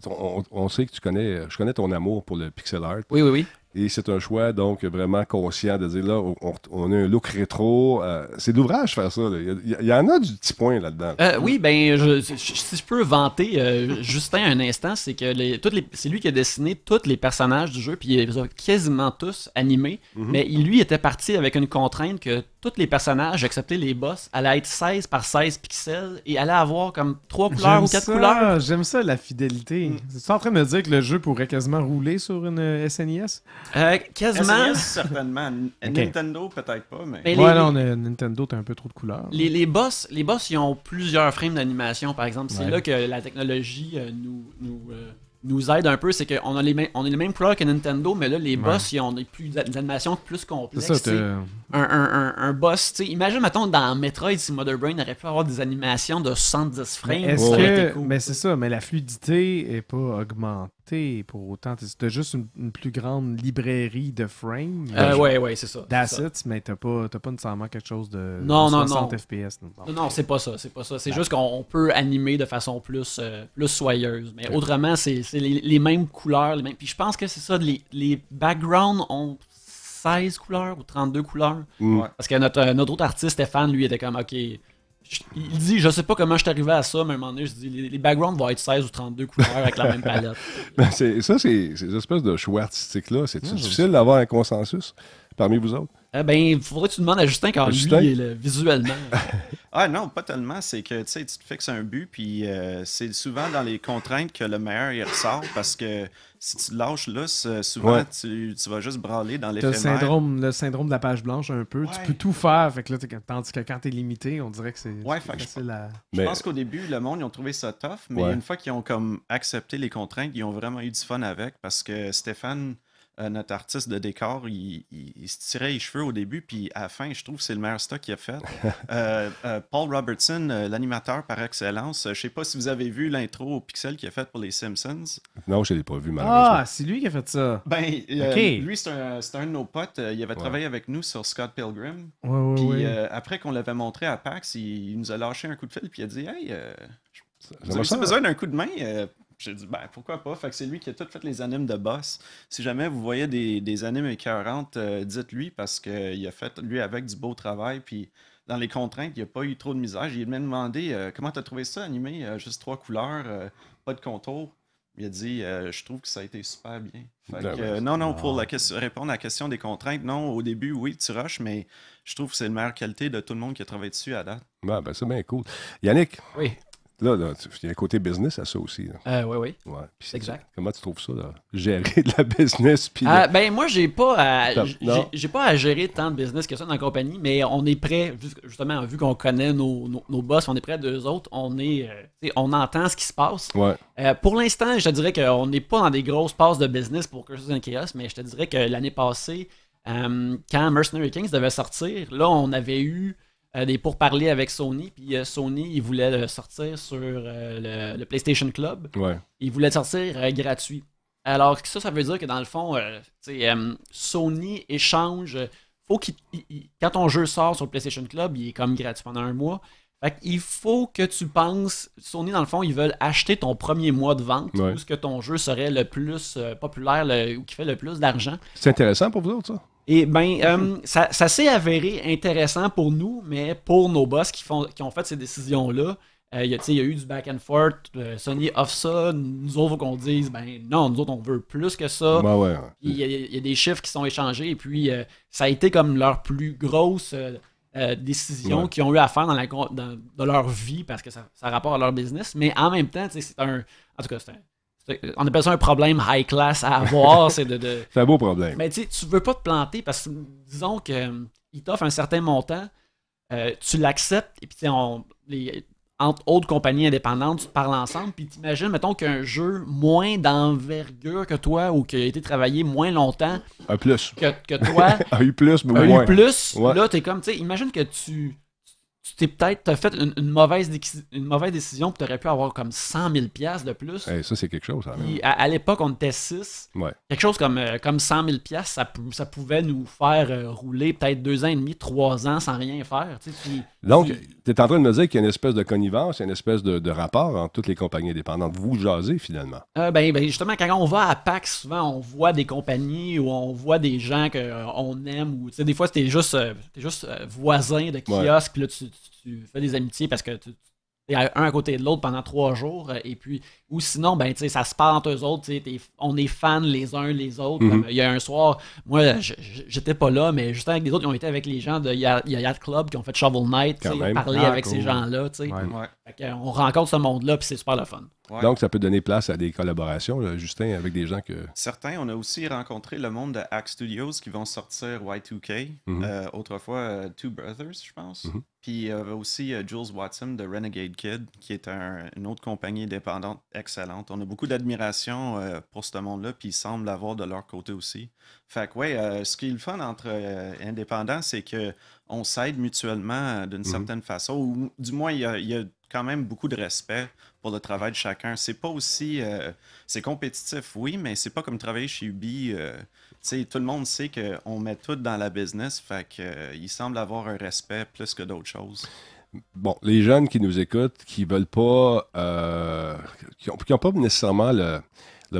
on, sait que tu connais, je connais ton amour pour le pixel art. Oui, oui, oui. Et c'est un choix, donc, vraiment conscient de dire, là, on, on a un look rétro. Euh, c'est d'ouvrage faire ça. Il, y en a du petit point là-dedans. Euh, oui, ben, si je peux vanter euh, Justin un instant, c'est que toutes c'est lui qui a dessiné tous les personnages du jeu, puis ils ont quasiment tous animés. Mhm. Mais il, lui, était parti avec une contrainte que tous les personnages, excepté les boss, allaient être 16 par 16 pixels et allaient avoir comme trois couleurs ou quatre couleurs. J'aime ça, la fidélité. Mm. tu es en train de me dire que le jeu pourrait quasiment rouler sur une SNES? Euh, quasiment. Nintendo, peut-être pas, mais. ouais, non, Nintendo, t'as un peu trop de couleurs. Les, boss, les boss, ils ont plusieurs frames d'animation, par exemple. C'est là que la technologie euh, nous, euh, nous, aide un peu. C'est qu'on a, les on est mêmes couleurs que Nintendo, mais là, les boss, ils ont des, plus, animations plus complexes. C'est ça, un, un, boss, tu sais. Imagine, mettons, dans Metroid, si Mother Brain aurait pu avoir des animations de 110 frames. Mais c'est ça, mais la fluidité est pas augmentée pour autant. C'était juste une, plus grande librairie de frames. Euh, c'est ça. D'assets, mais tu pas, pas nécessairement quelque chose de, non, non, 60 non. FPS. Non, non c'est pas ça. C'est pas ça. C'est bah. juste qu'on peut animer de façon plus, euh, soyeuse. Mais autrement, c'est les, mêmes couleurs. Les mêmes... Puis je pense que c'est ça. Les, les backgrounds ont 16 couleurs ou 32 couleurs. Parce que notre, euh, notre autre artiste, Stéphane, lui, était comme, OK, il dit Je sais pas comment je suis arrivé à ça, mais à un moment donné, je dis Les, backgrounds vont être 16 ou 32 couleurs avec la même palette. ben, ça, ces espèces de choix artistiques-là, c'est hmm. difficile d'avoir un consensus parmi vous autres eh ben, il faudrait que tu demandes à Justin quand lui, visuellement. ah non, pas tellement. C'est que tu te fixes un but, puis euh, c'est souvent dans les contraintes que le meilleur il ressort parce que si tu lâches là, souvent tu, vas juste branler dans les. Le syndrome, le syndrome de la page blanche un peu. Tu peux tout faire. Fait que là, tandis que quand es limité, on dirait que c'est ouais, facile Je pense qu'au début, le monde, ils ont trouvé ça tough, mais une fois qu'ils ont comme accepté les contraintes, ils ont vraiment eu du fun avec parce que Stéphane. Euh, notre artiste de décor, il, se tirait les cheveux au début, puis à la fin, je trouve que c'est le meilleur stock qu'il a fait. Euh, euh, Paul Robertson, l'animateur par excellence, je ne sais pas si vous avez vu l'intro au pixel qu'il a fait pour les Simpsons. Non, je ne l'ai pas vu, malheureusement. Ah, c'est lui qui a fait ça. Ben, lui, c'est un, de nos potes. Il avait travaillé avec nous sur Scott Pilgrim. puis après qu'on l'avait montré à PAX, il, nous a lâché un coup de fil, puis il a dit Hey, j'ai besoin d'un coup de main j'ai dit, ben pourquoi pas? Fait que c'est lui qui a tout fait les animes de boss. Si jamais vous voyez des, des animes écœurantes, euh, dites-lui parce qu'il a fait, lui, avec du beau travail. Puis dans les contraintes, il n'y a pas eu trop de misère. J'ai même demandé, euh, comment tu as trouvé ça animé? Euh, juste trois couleurs, pas de contour. Il a dit Je trouve que ça a été super bien. Fait ben que, non, non, pour la ah. question, répondre à la question des contraintes, non, au début, oui, tu rushes, mais je trouve que c'est la meilleure qualité de tout le monde qui a travaillé dessus à date. ben, ben c'est bien cool. Yannick Oui. Là, il y a un côté business à ça aussi. oui, euh, oui. Ouais. exact. Comment tu trouves ça, Gérer de la business? Puis ah, ben, moi, j'ai pas, j'ai, pas à gérer tant de business que ça dans la compagnie, mais on est prêt, justement, vu qu'on connaît nos, nos, boss, on est prêt d'eux autres, on, est, euh, on entend ce qui se passe. Euh, pour l'instant, je te dirais qu'on n'est pas dans des grosses passes de business pour que soit un chaos, mais je te dirais que l'année passée, quand Mercenary Kings devait sortir, là, on avait eu euh, des parler avec Sony. Puis euh, Sony, il voulait sortir sur euh, le, PlayStation Club. Il voulait sortir gratuit. Alors ça, ça veut dire que dans le fond, Sony échange. faut quand ton jeu sort sur le PlayStation Club, il est comme gratuit pendant un mois. Fait qu'il faut que tu penses, Sony dans le fond, ils veulent acheter ton premier mois de vente, où ce que ton jeu serait le plus populaire, ou qui fait le plus d'argent. C'est intéressant pour vous autres, ça? Et ben, mhm. euh, ça, s'est avéré intéressant pour nous, mais pour nos boss qui, font, qui ont fait ces décisions-là, euh, il y a eu du back and forth. Euh, Sony offre ça. Nous autres, qu'on dise, ben non, nous autres, on veut plus que ça. il, y a, des chiffres qui sont échangés. Et puis, ça a été comme leur plus grosse décision qu'ils ont eu à faire dans, leur vie parce que ça, rapport à leur business. Mais en même temps, c'est un. En tout cas, c'est un on appelle ça un problème high class à avoir. c'est de, de... un beau problème. Mais tu tu veux pas te planter parce que disons qu'il euh, t'offrent t'offre un certain montant, euh, tu l'acceptes et puis on, les, entre autres compagnies indépendantes, tu te parles ensemble, puis t'imagines, mettons, qu'un jeu moins d'envergure que toi ou qui a été travaillé moins longtemps. Un plus. Que, toi. a eu plus, mais a moins. plus. Là, t'es comme, tu sais, imagine que tu tu t'es peut-être fait une, mauvaise, une mauvaise décision, tu aurais pu avoir comme 100 000 de plus. ça, c'est quelque chose. À, l'époque, on était 6. Quelque chose comme, euh, comme 100 000 ça, ça pouvait nous faire euh, rouler peut-être deux ans et demi, trois ans sans rien faire. Donc, tu es en train de me dire qu'il y a une espèce de connivence, il y a une espèce de, rapport entre toutes les compagnies indépendantes. Vous jasez finalement. Euh, ben, ben, justement, quand on va à PAX, souvent, on voit des compagnies ou on voit des gens qu'on aime. Ou, des fois, c'était juste, juste voisin de kiosque. là, tu, tu fais des amitiés parce que tu, es un à côté de l'autre pendant trois jours euh, et puis ou sinon, ben, tu ça se parle entre eux autres. on est fans les uns les autres. Mhm. Il y a un soir, moi, j'étais pas là, mais juste avec les autres, ils ont été avec les gens de Yacht, Club qui ont fait Shovel Night, parler ah, avec ces gens-là. Mhm. On rencontre ce monde-là, puis c'est super le fun. Donc, ça peut donner place à des collaborations, Justin, avec des gens que. Certains, on a aussi rencontré le monde de Hack Studios qui vont sortir Y2K, mhm. euh, autrefois euh, Two Brothers, je pense. Puis il y avait aussi euh, Jules Watson de Renegade Kid, qui est une autre compagnie indépendante on a beaucoup d'admiration euh, pour ce monde-là, puis ils semblent l'avoir de leur côté aussi. Fait que, ouais, euh, ce qui est le fun entre euh, indépendants, c'est qu'on s'aide mutuellement d'une mhm. certaine façon, ou du moins, il y, a, quand même beaucoup de respect pour le travail de chacun. C'est pas aussi. c'est compétitif, oui, mais c'est pas comme travailler chez Ubi. sais, tout le monde sait qu'on met tout dans la business, fait qu'ils semble avoir un respect plus que d'autres choses bon, les jeunes qui nous écoutent, qui veulent pas, euh, qui n'ont pas nécessairement le,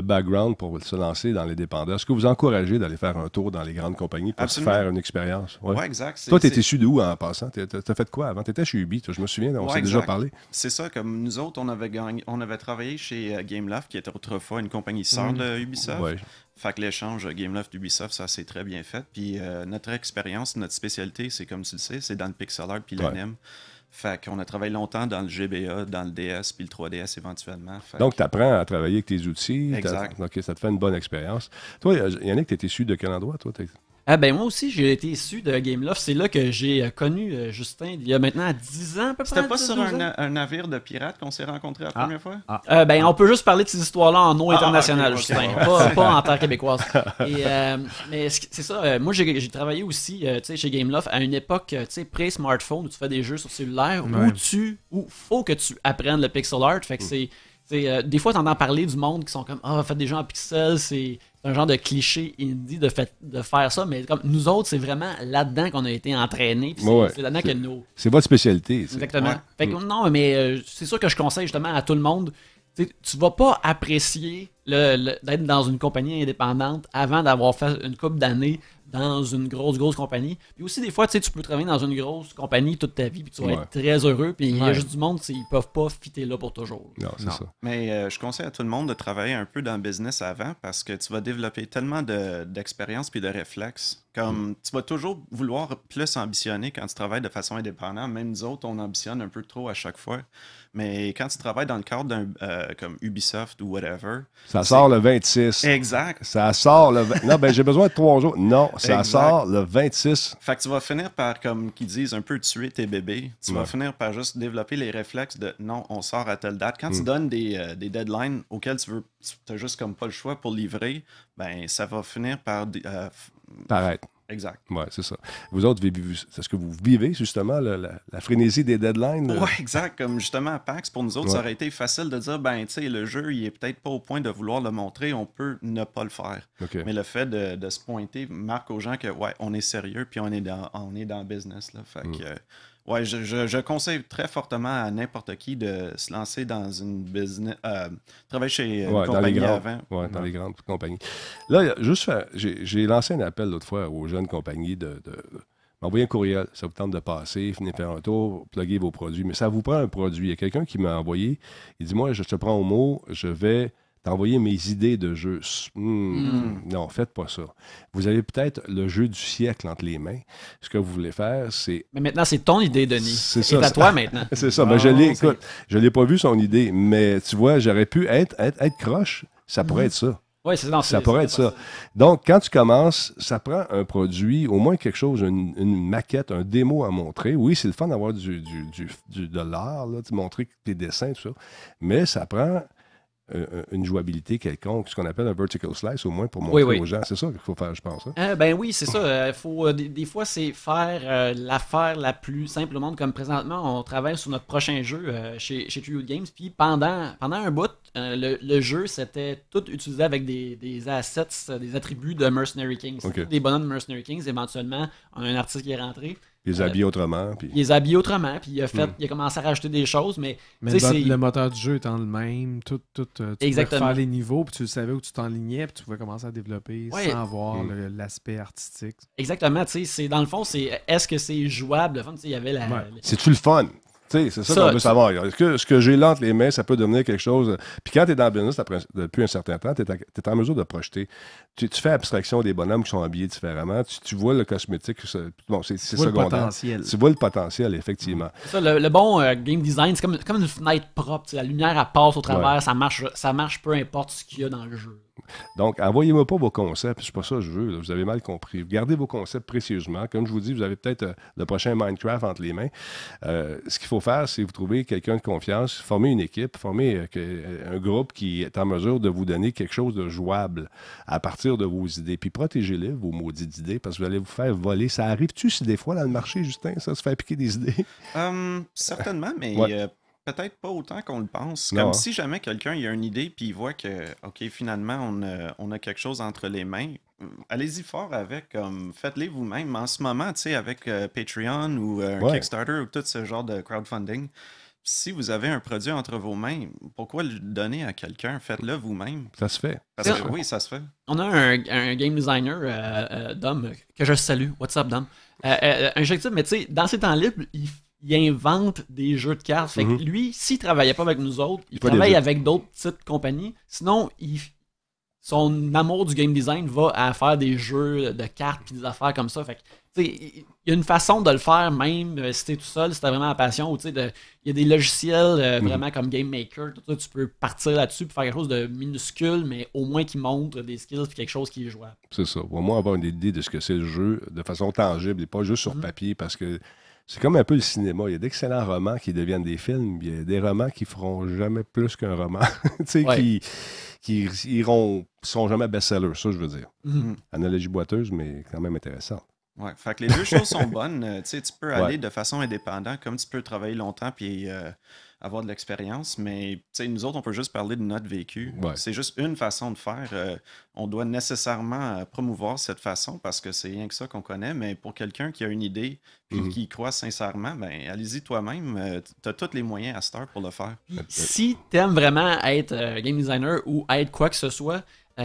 background pour se lancer dans les dépendants, est-ce que vous encouragez d'aller faire un tour dans les grandes compagnies pour se faire une expérience? Oui, exact. Toi, tu étais issu d'où en passant? Tu as fait quoi avant? Tu étais chez Ubi, je me souviens, on s'est déjà parlé. C'est ça, comme nous autres, on avait, travaillé chez euh, GameLoft, qui était autrefois une compagnie sœur mm. de Ubisoft. Fait que l'échange euh, GameLoft Ubisoft, ça s'est très bien fait. Puis notre expérience, notre spécialité, c'est comme tu le sais, c'est dans le pixel art puis l'anime. Fait qu'on a travaillé longtemps dans le GBA, dans le DS, puis le 3DS éventuellement. Donc, tu apprends à travailler avec tes outils. OK, ça te fait une bonne expérience. Toi, Yannick, tu issu de quel endroit, toi? Ah ben moi aussi, j'ai été issu de Gameloft. C'est là que j'ai euh, connu euh, Justin il y a maintenant 10 ans C'était pas sur un, navire de pirates qu'on s'est rencontré la ah, première fois? Ah. Euh, ben on peut juste parler de ces histoires-là en nom ah, international, Justin. Pas, en terre québécoise. mais c'est ça, moi j'ai travaillé aussi chez Gameloft à une époque pré-smartphone où tu fais des jeux sur cellulaire où tu où faut que tu apprennes le pixel art. Fait que mm. c'est euh, des fois, t'entends parler du monde qui sont comme Ah, oh, faites des gens en pixels, c'est un genre de cliché indie de, fait, de faire ça, mais comme nous autres, c'est vraiment là-dedans qu'on a été entraînés. C'est là-dedans que nous… C'est votre spécialité. Exactement. Mm. non, mais euh, c'est sûr que je conseille justement à tout le monde. tu vas pas apprécier d'être dans une compagnie indépendante avant d'avoir fait une coupe d'années dans une grosse, grosse compagnie. Puis aussi, des fois, tu sais, tu peux travailler dans une grosse compagnie toute ta vie, puis tu vas être très heureux, puis il y a juste du monde, ils peuvent pas fitter là pour toujours. Non, Mais euh, je conseille à tout le monde de travailler un peu dans le business avant, parce que tu vas développer tellement d'expérience puis de réflexes. Comme mm. tu vas toujours vouloir plus ambitionner quand tu travailles de façon indépendante. Même nous autres, on ambitionne un peu trop à chaque fois. Mais quand tu travailles dans le cadre d'un euh, comme Ubisoft ou whatever. Ça sort le 26. Exact. Ça sort le. non, ben j'ai besoin de trois jours. Non, ça sort le 26. Fait que tu vas finir par, comme qu'ils disent, un peu tuer tes bébés. Tu vas finir par juste développer les réflexes de non, on sort à telle date. Quand tu mm. donnes des, euh, des, deadlines auxquelles tu veux, tu juste comme pas le choix pour livrer, ben ça va finir par. Euh, Exact. Oui, c'est ça. Vous autres, c'est ce que vous vivez, justement, la, frénésie des deadlines? Euh? Oui, exact. Comme justement à PAX, pour nous autres, ça aurait été facile de dire, ben, tu sais, le jeu, il est peut-être pas au point de vouloir le montrer, on peut ne pas le faire. Mais le fait de, se pointer marque aux gens que, ouais, on est sérieux, puis on est dans, on est dans business. Là. Fait mm. Oui, je, je, conseille très fortement à n'importe qui de se lancer dans une business. Euh, travailler chez une compagnie dans les avant. Oui, dans les grandes compagnies. Là, juste j'ai lancé un appel l'autre fois aux jeunes compagnies de, m'envoyer un courriel. Ça vous tente de passer, venez faire un tour, pluguer vos produits. Mais ça vous prend un produit. Il y a quelqu'un qui m'a envoyé, il dit Moi, je te prends au mot, je vais envoyé mes idées de jeu. Non, hmm. hmm. Non, faites pas ça. Vous avez peut-être le jeu du siècle entre les mains. Ce que vous voulez faire, c'est. Mais maintenant, c'est ton idée, Denis. C'est à toi maintenant. c'est ça. Ben, je l'ai, je l'ai pas vu son idée, mais tu vois, j'aurais pu être, être, croche. Ça mhm. pourrait être ça. Oui, c'est ça. pourrait être ça. Donc, quand tu commences, ça prend un produit, au moins quelque chose, une, maquette, un démo à montrer. Oui, c'est le fun d'avoir du, du, de l'art, de montrer tes dessins, tout ça. Mais ça prend une jouabilité quelconque, ce qu'on appelle un vertical slice, au moins pour montrer aux gens. C'est ça qu'il faut faire, je pense. Hein? Euh, ben oui, c'est ça. Euh, faut, euh, des, fois, c'est faire l'affaire la plus simple au monde. Comme présentement, on travaille sur notre prochain jeu chez, chez Games. Puis pendant, pendant un bout, le, jeu, c'était tout utilisé avec des, assets, des attributs de Mercenary Kings. Des bonhommes de Mercenary Kings, éventuellement, un artiste qui est rentré. Ils les euh, autrement. Puis... les habille autrement, puis il a, fait, hmm. commencé à rajouter des choses, mais. le, moteur du jeu étant le même, tout, tout, euh, tu Exactement. faire les niveaux, puis tu savais où tu t'enlignais, puis tu pouvais commencer à développer sans avoir hmm. l'aspect artistique. Exactement, tu sais, dans le fond, c'est est-ce que c'est jouable, le fun, il y avait la. C'est-tu le fun? c'est ça, qu'on veut savoir. Est-ce que ce que j'ai là entre les mains, ça peut devenir quelque chose. Euh, puis quand tu es dans le business depuis un certain temps, tu es, en mesure de projeter. Tu, fais abstraction des bonhommes qui sont habillés différemment. Tu, vois le cosmétique. Bon, c'est secondaire. Tu vois le potentiel, effectivement. le, bon euh, game design, c'est comme, une fenêtre propre. La lumière, elle passe au travers. Ça, marche, ça marche peu importe ce qu'il y a dans le jeu. Donc, envoyez-moi pas vos concepts. C'est pas ça que je veux. Vous avez mal compris. Gardez vos concepts précieusement. Comme je vous dis, vous avez peut-être euh, le prochain Minecraft entre les mains. Euh, ce qu'il faut faire, c'est vous trouver quelqu'un de confiance, former une équipe, former euh, un groupe qui est en mesure de vous donner quelque chose de jouable à partir de vos idées. Puis protégez-les, vos maudites idées, parce que vous allez vous faire voler. Ça arrive-tu si des fois dans le marché, Justin, ça se fait piquer des idées? certainement, mais peut-être pas autant qu'on le pense. Comme hein. si jamais quelqu'un a une idée puis il voit que, OK, finalement, on a, quelque chose entre les mains. Hum, allez-y fort avec, comme faites-les vous-même. En ce moment, tu sais, avec euh, Patreon ou euh, Kickstarter ou tout ce genre de crowdfunding, si vous avez un produit entre vos mains, pourquoi le donner à quelqu'un Faites-le vous-même. Ça se fait. oui, ça se fait. On a un, game designer, euh, euh, Dom, que je salue. What's up, Dom mais tu sais, dans ces temps libres, il il invente des jeux de cartes. Mhm. lui, s'il travaillait pas avec nous autres, il, travaille avec d'autres petites compagnies. Sinon, il, son amour du game design va à faire des jeux de cartes puis des affaires comme ça. Fait il y a une façon de le faire même euh, si t'es tout seul, si as vraiment la passion. Il y a des logiciels euh, mhm. vraiment comme Game Maker, tu peux partir là-dessus pour faire quelque chose de minuscule, mais au moins qui montre des skills et quelque chose qui est jouable. C'est ça. Pour moi, avoir une idée de ce que c'est le jeu de façon tangible et pas juste sur mhm. papier parce que c'est comme un peu le cinéma. Il y a d'excellents romans qui deviennent des films, il y a des romans qui feront jamais plus qu'un roman, tu sais, qui, qui iront, sont jamais best-sellers, ça je veux dire. Mm-hmm. Analogie boiteuse, mais quand même intéressante. Ouais, fait que les deux choses sont bonnes. Euh, tu sais, tu peux aller de façon indépendante, comme tu peux travailler longtemps, puis. Euh, avoir de l'expérience, mais nous autres, on peut juste parler de notre vécu. C'est juste une façon de faire. Euh, on doit nécessairement euh, promouvoir cette façon parce que c'est rien que ça qu'on connaît, mais pour quelqu'un qui a une idée et mhm. qui croit sincèrement, ben allez-y toi-même. Euh, tu as tous les moyens à cette heure pour le faire. Si tu aimes vraiment être game designer ou être quoi que ce soit, tu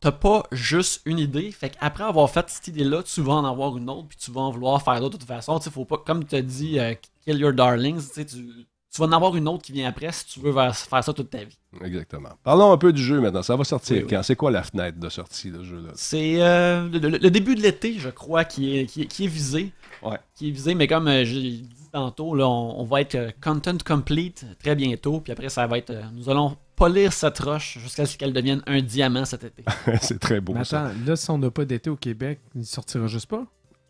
t'as pas juste une idée. Fait qu'après avoir fait cette idée-là, tu vas en avoir une autre, puis tu vas en vouloir faire d'autres de toute façon. faut pas, comme tu as dit, kill your darlings, tu tu vas en avoir une autre qui vient après si tu veux faire ça toute ta vie. Exactement. Parlons un peu du jeu maintenant. Ça va sortir quand C'est quoi la fenêtre de sortie de ce jeu-là C'est euh, le, début de l'été, je crois, qui est, qui, est, visé. Ouais. Qui est visé, mais comme euh, j'ai dit tantôt, on, va être euh, content complete très bientôt. Puis après, ça va être. Nous allons polir cette roche jusqu'à ce qu'elle devienne un diamant cet été. C'est très beau. Mais attends, là, si on n'a pas d'été au Québec, il sortira juste pas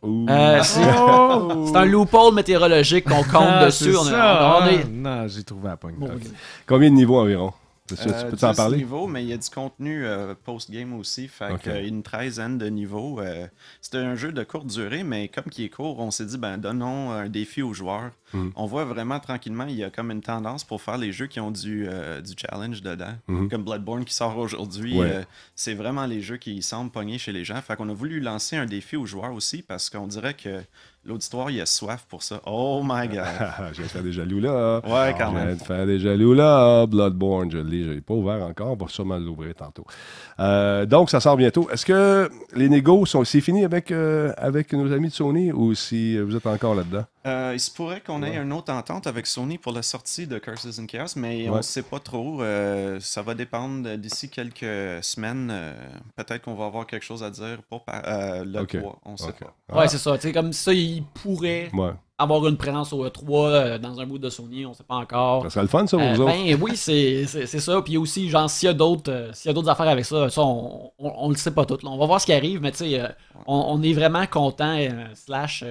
euh, ah. oh. c'est un loophole météorologique qu'on compte ah, dessus. Non, j'ai trouvé un point. Combien de niveaux environ euh, tu peux t'en parler? mais il y a du contenu euh, post-game aussi. Fait a euh, une treizaine de niveaux. Euh, c'était un jeu de courte durée, mais comme qui est court, on s'est dit, ben, donnons un défi aux joueurs. Mhm. On voit vraiment tranquillement, il y a comme une tendance pour faire les jeux qui ont du, du challenge dedans. Mhm. Comme Bloodborne qui sort aujourd'hui. C'est vraiment les jeux qui semblent pogner chez les gens. Fait qu'on a voulu lancer un défi aux joueurs aussi parce qu'on dirait que L'auditoire, il a soif pour ça. Oh my euh, God. je vais de faire des jaloux là. Ouais, quand même. Je vais de faire des jaloux là. Bloodborne, je l'ai, je l'ai pas ouvert encore. On va sûrement l'ouvrir tantôt. Euh, donc, ça sort bientôt. Est-ce que les négos sont. C'est fini avec, euh, avec nos amis de Sony ou si vous êtes encore là-dedans? Euh, il se pourrait qu'on ait une autre entente avec Sony pour la sortie de Curses and Chaos, mais on ne sait pas trop. Euh, ça va dépendre d'ici quelques semaines. Euh, peut-être qu'on va avoir quelque chose à dire pour le 3. On sait pas. Ah. Ouais, c'est ça. comme ça, il pourrait avoir une présence au E3 dans un bout de Sony. On ne sait pas encore. Ça le fun, ça, vous autres. Ben, oui, c'est ça. Puis aussi, genre, s'il y a d'autres affaires avec ça, on ne le sait pas tout. On va voir ce qui arrive, mais tu sais, on, est vraiment content, slash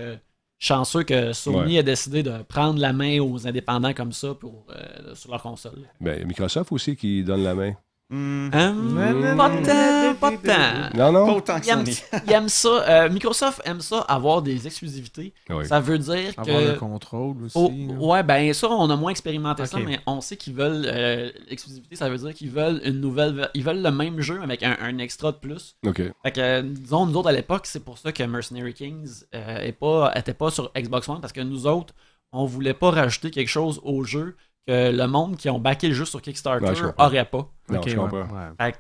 chanceux que Sony ait décidé de prendre la main aux indépendants comme ça pour, euh, sur leur console. Ben, Microsoft aussi qui donne la main. Hein? Mmh. Mm-hmm. Pas Non, ça. Euh, Microsoft aime ça, avoir des exclusivités. Ça veut dire avoir que. le contrôle aussi. Oh, ouais, ben ça, on a moins expérimenté ça, mais on sait qu'ils veulent. Euh, l'exclusivité, ça veut dire qu'ils veulent une nouvelle. Ils veulent le même jeu avec un, extra de plus. OK. Fait euh, disons, nous autres à l'époque, c'est pour ça que Mercenary Kings n'était pas, était pas sur Xbox One parce que nous autres, on voulait pas rajouter quelque chose au jeu que le monde qui ont backé le jeu sur Kickstarter n'aurait pas. Non, comprends. en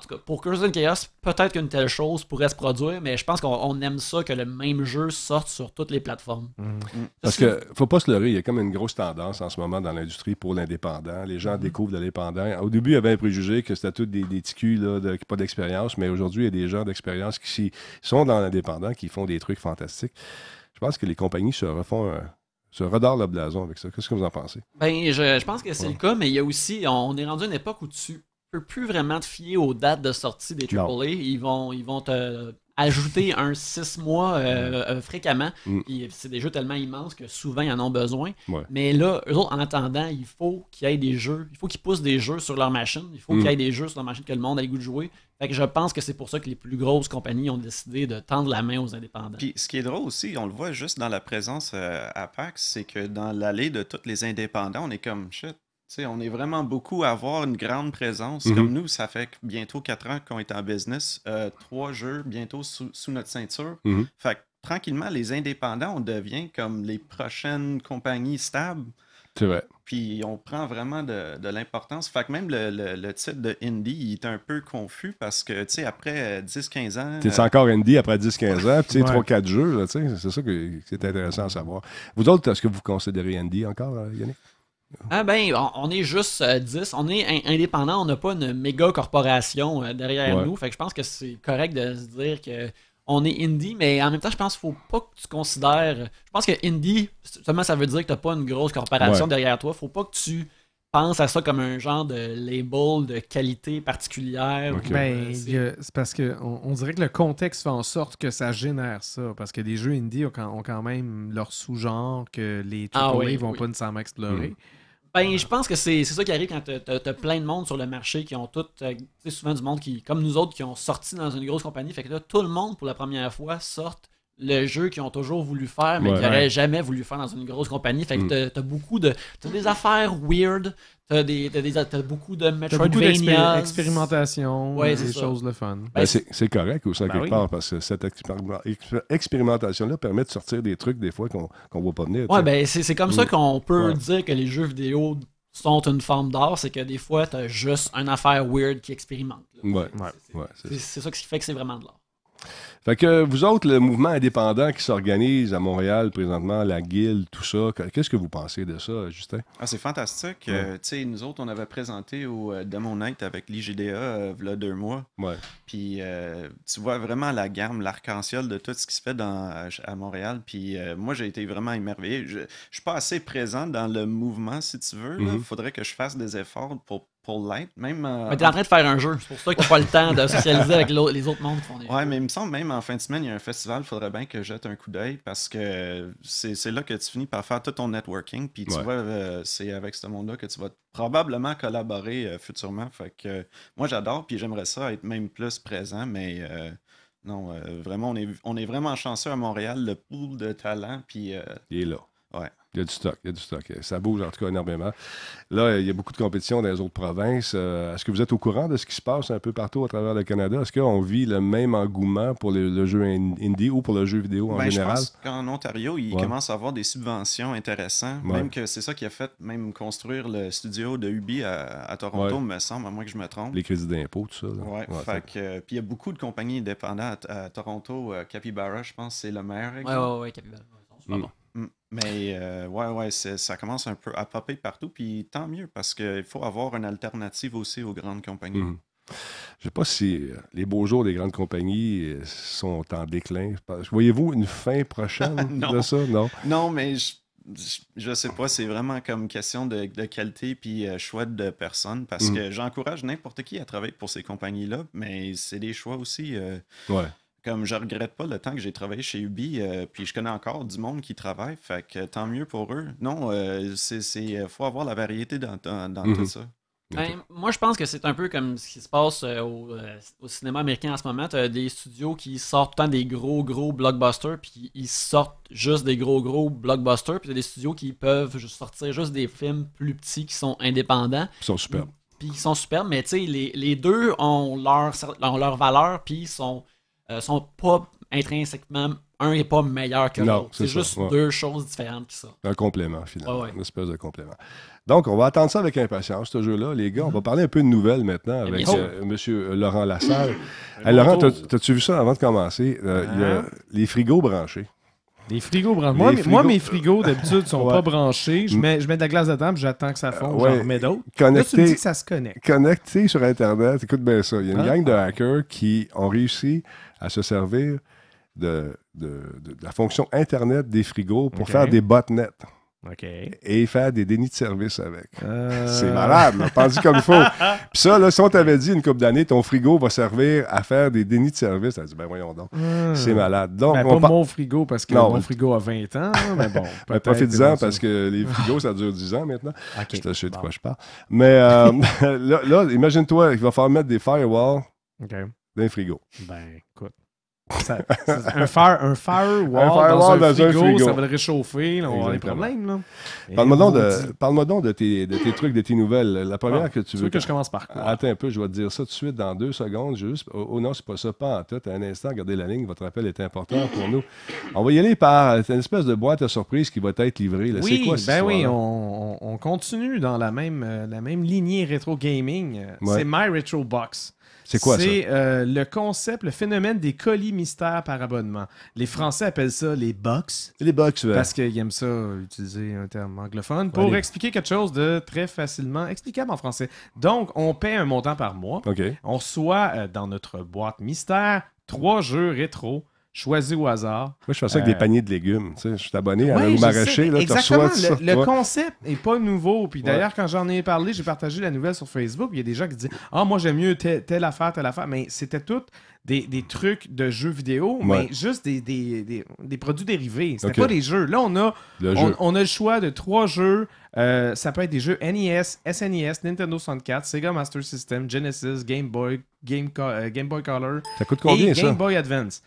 tout cas, pour Curse Chaos, peut-être qu'une telle chose pourrait se produire, mais je pense qu'on aime ça que le même jeu sorte sur toutes les plateformes. Mhm. Parce mm. que, faut pas se leurrer, il y a comme une grosse tendance en ce moment dans l'industrie pour l'indépendant. Les gens mm-hmm. découvrent l'indépendant. Au début, il y avait un préjugé que c'était tous des, des de, pas d'expérience, mais aujourd'hui, il y a des gens d'expérience qui sont dans l'indépendant, qui font des trucs fantastiques. Je pense que les compagnies se refont se redore le blason avec ça. Qu'est-ce que vous en pensez? Ben, je, pense que c'est le cas, mais il y a aussi, on, est rendu à une époque où tu peux plus vraiment te fier aux dates de sortie des AAA. Ils vont, ils vont te ajouter un six mois euh, euh, fréquemment. Mm. C'est des jeux tellement immenses que souvent ils en ont besoin. Mais là, eux autres, en attendant, il faut qu'il y ait des jeux. Il faut qu'ils poussent des jeux sur leur machine. Il faut qu'ils mm. qu'il des jeux sur leur machine que le monde ait le goût de jouer. Fait que je pense que c'est pour ça que les plus grosses compagnies ont décidé de tendre la main aux indépendants. Puis ce qui est drôle aussi, on le voit juste dans la présence euh, à PAX, c'est que dans l'allée de tous les indépendants, on est comme shit on est vraiment beaucoup à avoir une grande présence. Mm-hmm. Comme nous, ça fait bientôt quatre ans qu'on est en business. Euh, trois jeux bientôt sous, notre ceinture. Mm-hmm. Fait tranquillement, les indépendants, on devient comme les prochaines compagnies stables. C'est vrai. Puis on prend vraiment de, l'importance. Fait que même le, titre de Indie, est un peu confus parce que, tu sais, après 10-15 euh, ans. T'es euh, encore Indie après 10-15 ans, 3-4 jeux, C'est ça que c'est intéressant à savoir. Vous autres, est-ce que vous considérez Indie encore, Yannick? Ah ben, on est juste 10, euh, on est indépendant, on n'a pas une méga corporation euh, derrière nous, fait que je pense que c'est correct de se dire que on est indie, mais en même temps, je pense qu'il faut pas que tu considères. Je pense que indie, seulement ça veut dire que tu n'as pas une grosse corporation derrière toi. faut pas que tu penses à ça comme un genre de label de qualité particulière. Ben, euh, c'est parce que on, dirait que le contexte fait en sorte que ça génère ça. Parce que les jeux indie ont quand, même leur sous-genre que les AAA ah vont pas pas nécessairement explorer. Hmm. Ben, je pense que c'est ça qui arrive quand t'as as plein de monde sur le marché qui ont tout. Euh, tu souvent du monde qui, comme nous autres, qui ont sorti dans une grosse compagnie. Fait que là, tout le monde, pour la première fois, sort le jeu qu'ils ont toujours voulu faire, mais qu'ils n'auraient jamais voulu faire dans une grosse compagnie. Fait que mm. t'as beaucoup de. T'as des affaires weird, t'as beaucoup de Metroidvania. d'expérimentation, des choses le fun. Ben, c'est correct aussi, ça ben quelque part, parce que cette expérimentation-là permet de sortir des trucs des fois qu'on ne voit pas venir. Ouais, ben c'est comme ça mm. qu'on peut dire que les jeux vidéo sont une forme d'art, c'est que des fois, t'as juste une affaire weird qui expérimente. Ouais, ouais. C'est ça. ça qui fait que c'est vraiment de l'art. Fait que vous autres, le mouvement indépendant qui s'organise à Montréal présentement, la guilde, tout ça, qu'est-ce que vous pensez de ça, Justin? Ah, c'est fantastique. Euh, tu sais, nous autres, on avait présenté au euh, Demonite Night avec l'IGDA il y a euh, deux mois. Ouais. Puis tu vois vraiment la gamme, l'arc-en-ciel de tout ce qui se fait à Montréal. Puis moi, j'ai été vraiment émerveillé. Je, ne suis pas assez présent dans le mouvement, si tu veux. Il mm-hmm. faudrait que je fasse des efforts pour pour l'être. Même, euh, mais t'es en train de faire un jeu, c'est pour ça que t'as pas le temps de socialiser avec les autres mondes qui Ouais, mais il me semble même en fin de semaine, il y a un festival, il faudrait bien que jette un coup d'œil parce que c'est là que tu finis par faire tout ton networking. Puis tu vois, euh, c'est avec ce monde-là que tu vas probablement collaborer euh, futurement. que moi, j'adore, puis j'aimerais ça être même plus présent, mais. non, vraiment, on est, on est vraiment chanceux à Montréal. Le pool de talent, puis. il est là. Ouais. Il y a du stock, il y a du stock. Ça bouge en tout cas énormément. Là, il y a beaucoup de compétitions dans les autres provinces. Euh, est-ce que vous êtes au courant de ce qui se passe un peu partout à travers le Canada? Est-ce qu'on vit le même engouement pour le, jeu indie ou pour le jeu vidéo en ben, général? Je pense qu'en Ontario, ils commencent à avoir des subventions intéressantes. Même que c'est ça qui a fait même construire le studio de Ubi à, Toronto, me semble, à moins que je me trompe. Les crédits d'impôt, tout ça. Oui, euh, puis il y a beaucoup de compagnies indépendantes à, Toronto. Euh, Capybara, je pense, c'est le maire. Oui, oui, Capybara. Bon. Mais euh, ouais, ouais, ça commence un peu à popper partout, puis tant mieux, parce qu'il faut avoir une alternative aussi aux grandes compagnies. Mmh. Je ne sais pas si euh, les beaux jours des grandes compagnies euh, sont en déclin. Voyez-vous une fin prochaine de ça? Non. Non, mais je ne sais pas, c'est vraiment comme question de, qualité puis choix de personnes, parce mmh. que j'encourage n'importe qui à travailler pour ces compagnies-là, mais c'est des choix aussi. ouais. Comme je regrette pas le temps que j'ai travaillé chez Ubi, euh, puis je connais encore du monde qui travaille, fait que tant mieux pour eux. Non, il euh, c'est euh, faut avoir la variété dans, tout mhm. ça. Ben, moi, je pense que c'est un peu comme ce qui se passe au, cinéma américain en ce moment. As des studios qui sortent tant des gros, gros blockbusters, puis ils sortent juste des gros, gros blockbusters. Puis as des studios qui peuvent sortir juste des films plus petits qui sont indépendants. Ils sont superbes. Puis ils sont superbes, mais tu sais, les, deux ont leur, ont leur valeur, puis ils sont euh, sont pas intrinsèquement. Un n'est pas meilleur que l'autre. C'est juste deux choses différentes ça Un complément, finalement. Une espèce de complément. Donc, on va attendre ça avec impatience, ce jeu-là, les gars. On va mm-hmm. parler un peu de nouvelles maintenant avec euh, M. Laurent Lassalle. Laurent, as-tu vu ça avant de commencer? Euh, hein? les frigos branchés. Les frigos branchés. Moi, mes frigos, d'habitude, ne sont pas branchés. Je mets, je mets de la glace dedans, et j'attends que ça fonde, j'en remets d'autres. Connecté... tu dis ça se connecte. Connecté sur Internet, écoute bien ça. Il y a une hein? gang de hackers qui ont réussi à se servir de, la fonction Internet des frigos pour faire des botnets. Et faire des dénis de service avec. Ah. C'est malade, là, dit comme il faut. Puis ça, là, si on t'avait dit une couple d'années, ton frigo va servir à faire des dénis de service, t'as dit, ben voyons donc. Ah. C'est malade. Donc, ben, pas mon frigo, parce que mon frigo a 20 ans, hein, mais bon. Ben, 10 en parce que les frigos, ça dure 10 ans maintenant. Je te sais bon. de quoi je parle. Mais euh, là, imagine-toi, il va falloir mettre des firewalls dans les frigos. Ben un, un, firewall dans, frigo, ça va le réchauffer, on va avoir des problèmes. Parle-moi, donc de, de, tes, de tes trucs, de tes nouvelles. La ah, première que tu veux... Tu veux que, je commence par quoi? Attends un peu, je vais te dire ça tout de suite dans deux secondes. Juste... Oh, oh non, c'est pas ça, pas en tout. Un instant, gardez la ligne, votre appel est important pour nous. On va y aller par une espèce de boîte à surprise qui va être livrée. Oui, c'est quoi ben oui, on, on, continue dans la même, euh, la même lignée rétro gaming. C'est My Retro Box. C'est quoi ça? C'est euh, le concept, le phénomène des colis mystères par abonnement. Les Français appellent ça les box. Les box, ouais. Parce qu'ils aiment ça, utiliser un terme anglophone, pour expliquer quelque chose de très facilement explicable en français. Donc, on paie un montant par mois. OK. On reçoit euh, dans notre boîte mystère trois jeux rétro choisi au hasard. Moi, je fais ça avec des euh, paniers de légumes. je suis abonné à Exactement. le, le concept n'est pas nouveau. Puis d'ailleurs, quand j'en ai parlé, j'ai partagé la nouvelle sur Facebook. Il y a des gens qui disent Ah, moi, j'aime mieux telle, affaire, telle affaire. Mais c'était tout des, trucs de jeux vidéo, mais juste des, produits dérivés. C'était pas des jeux. Là, on a le, on, a le choix de trois jeux. Euh, ça peut être des jeux NES, SNES, Nintendo 64, Sega Master System, Genesis, Game Boy, Game, euh, Game Boy Color. Ça coûte combien, et Game Boy Advance.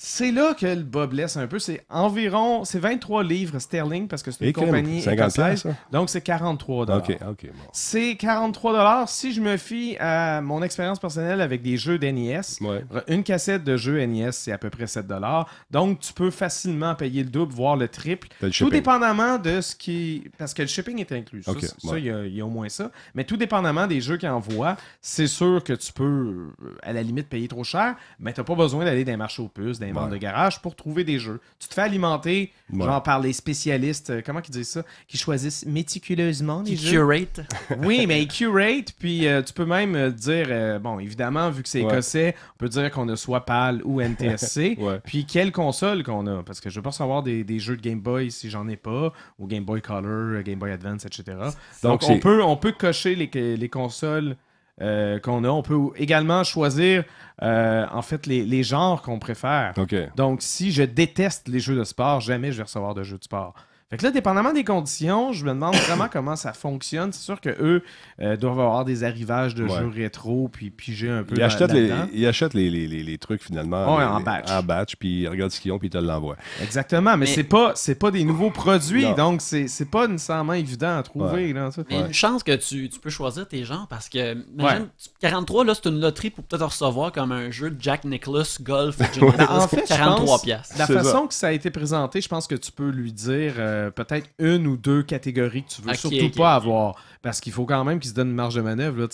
C'est là que le bas blesse un peu. C'est environ, c'est 23 livres sterling parce que c'est une compagnie Donc c'est 43 dollars. C'est 43 dollars si je me fie à mon expérience personnelle avec des jeux d'NES. Une cassette de jeux NES c'est à peu près 7 dollars. Donc tu peux facilement payer le double voire le triple, tout dépendamment de ce qui, parce que le shipping est inclus. ça, il y, a au moins ça. Mais tout dépendamment des jeux qu'ils envoient, c'est sûr que tu peux euh, à la limite payer trop cher, mais t'as pas besoin d'aller dans les marchés aux puces de garage pour trouver des jeux. Tu te fais alimenter, genre par les spécialistes, euh, comment ils disent ça, qui choisissent méticuleusement les qui jeux. curate. Oui, mais ils curate, puis euh, tu peux même euh, dire, bon, évidemment, vu que c'est écossais, on peut dire qu'on a soit PAL ou NTSC, puis quelle console qu'on a, parce que je veux pas savoir des, jeux de Game Boy si j'en ai pas, ou Game Boy Color, Game Boy Advance, etc. Donc, on, peut, on peut cocher les, les consoles qu'on a. On peut également choisir euh, en fait, les, les genres qu'on préfère. Donc, si je déteste les jeux de sport, jamais je vais recevoir de jeux de sport. Fait que là, dépendamment des conditions, je me demande vraiment comment ça fonctionne. C'est sûr que eux euh, doivent avoir des arrivages de jeux rétro puis piger un peu. Ils, achètent, les, les, trucs finalement en batch. puis ils regardent ce qu'ils ont puis ils te l'envoient. Exactement, mais, c'est pas c'est pas des nouveaux produits, donc c'est pas nécessairement évident à trouver. Il Là, ça. une chance que tu, peux choisir tes gens parce que imagine, 43 là, c'est une loterie pour peut-être recevoir comme un jeu de Jack Nicklaus Golf. Ben, en fait, 43 je La façon que ça a été présenté, je pense que tu peux lui dire. Euh, euh, peut-être une ou deux catégories que tu veux surtout pas avoir. Parce qu'il faut quand même qu'ils se donnent une marge de manœuvre.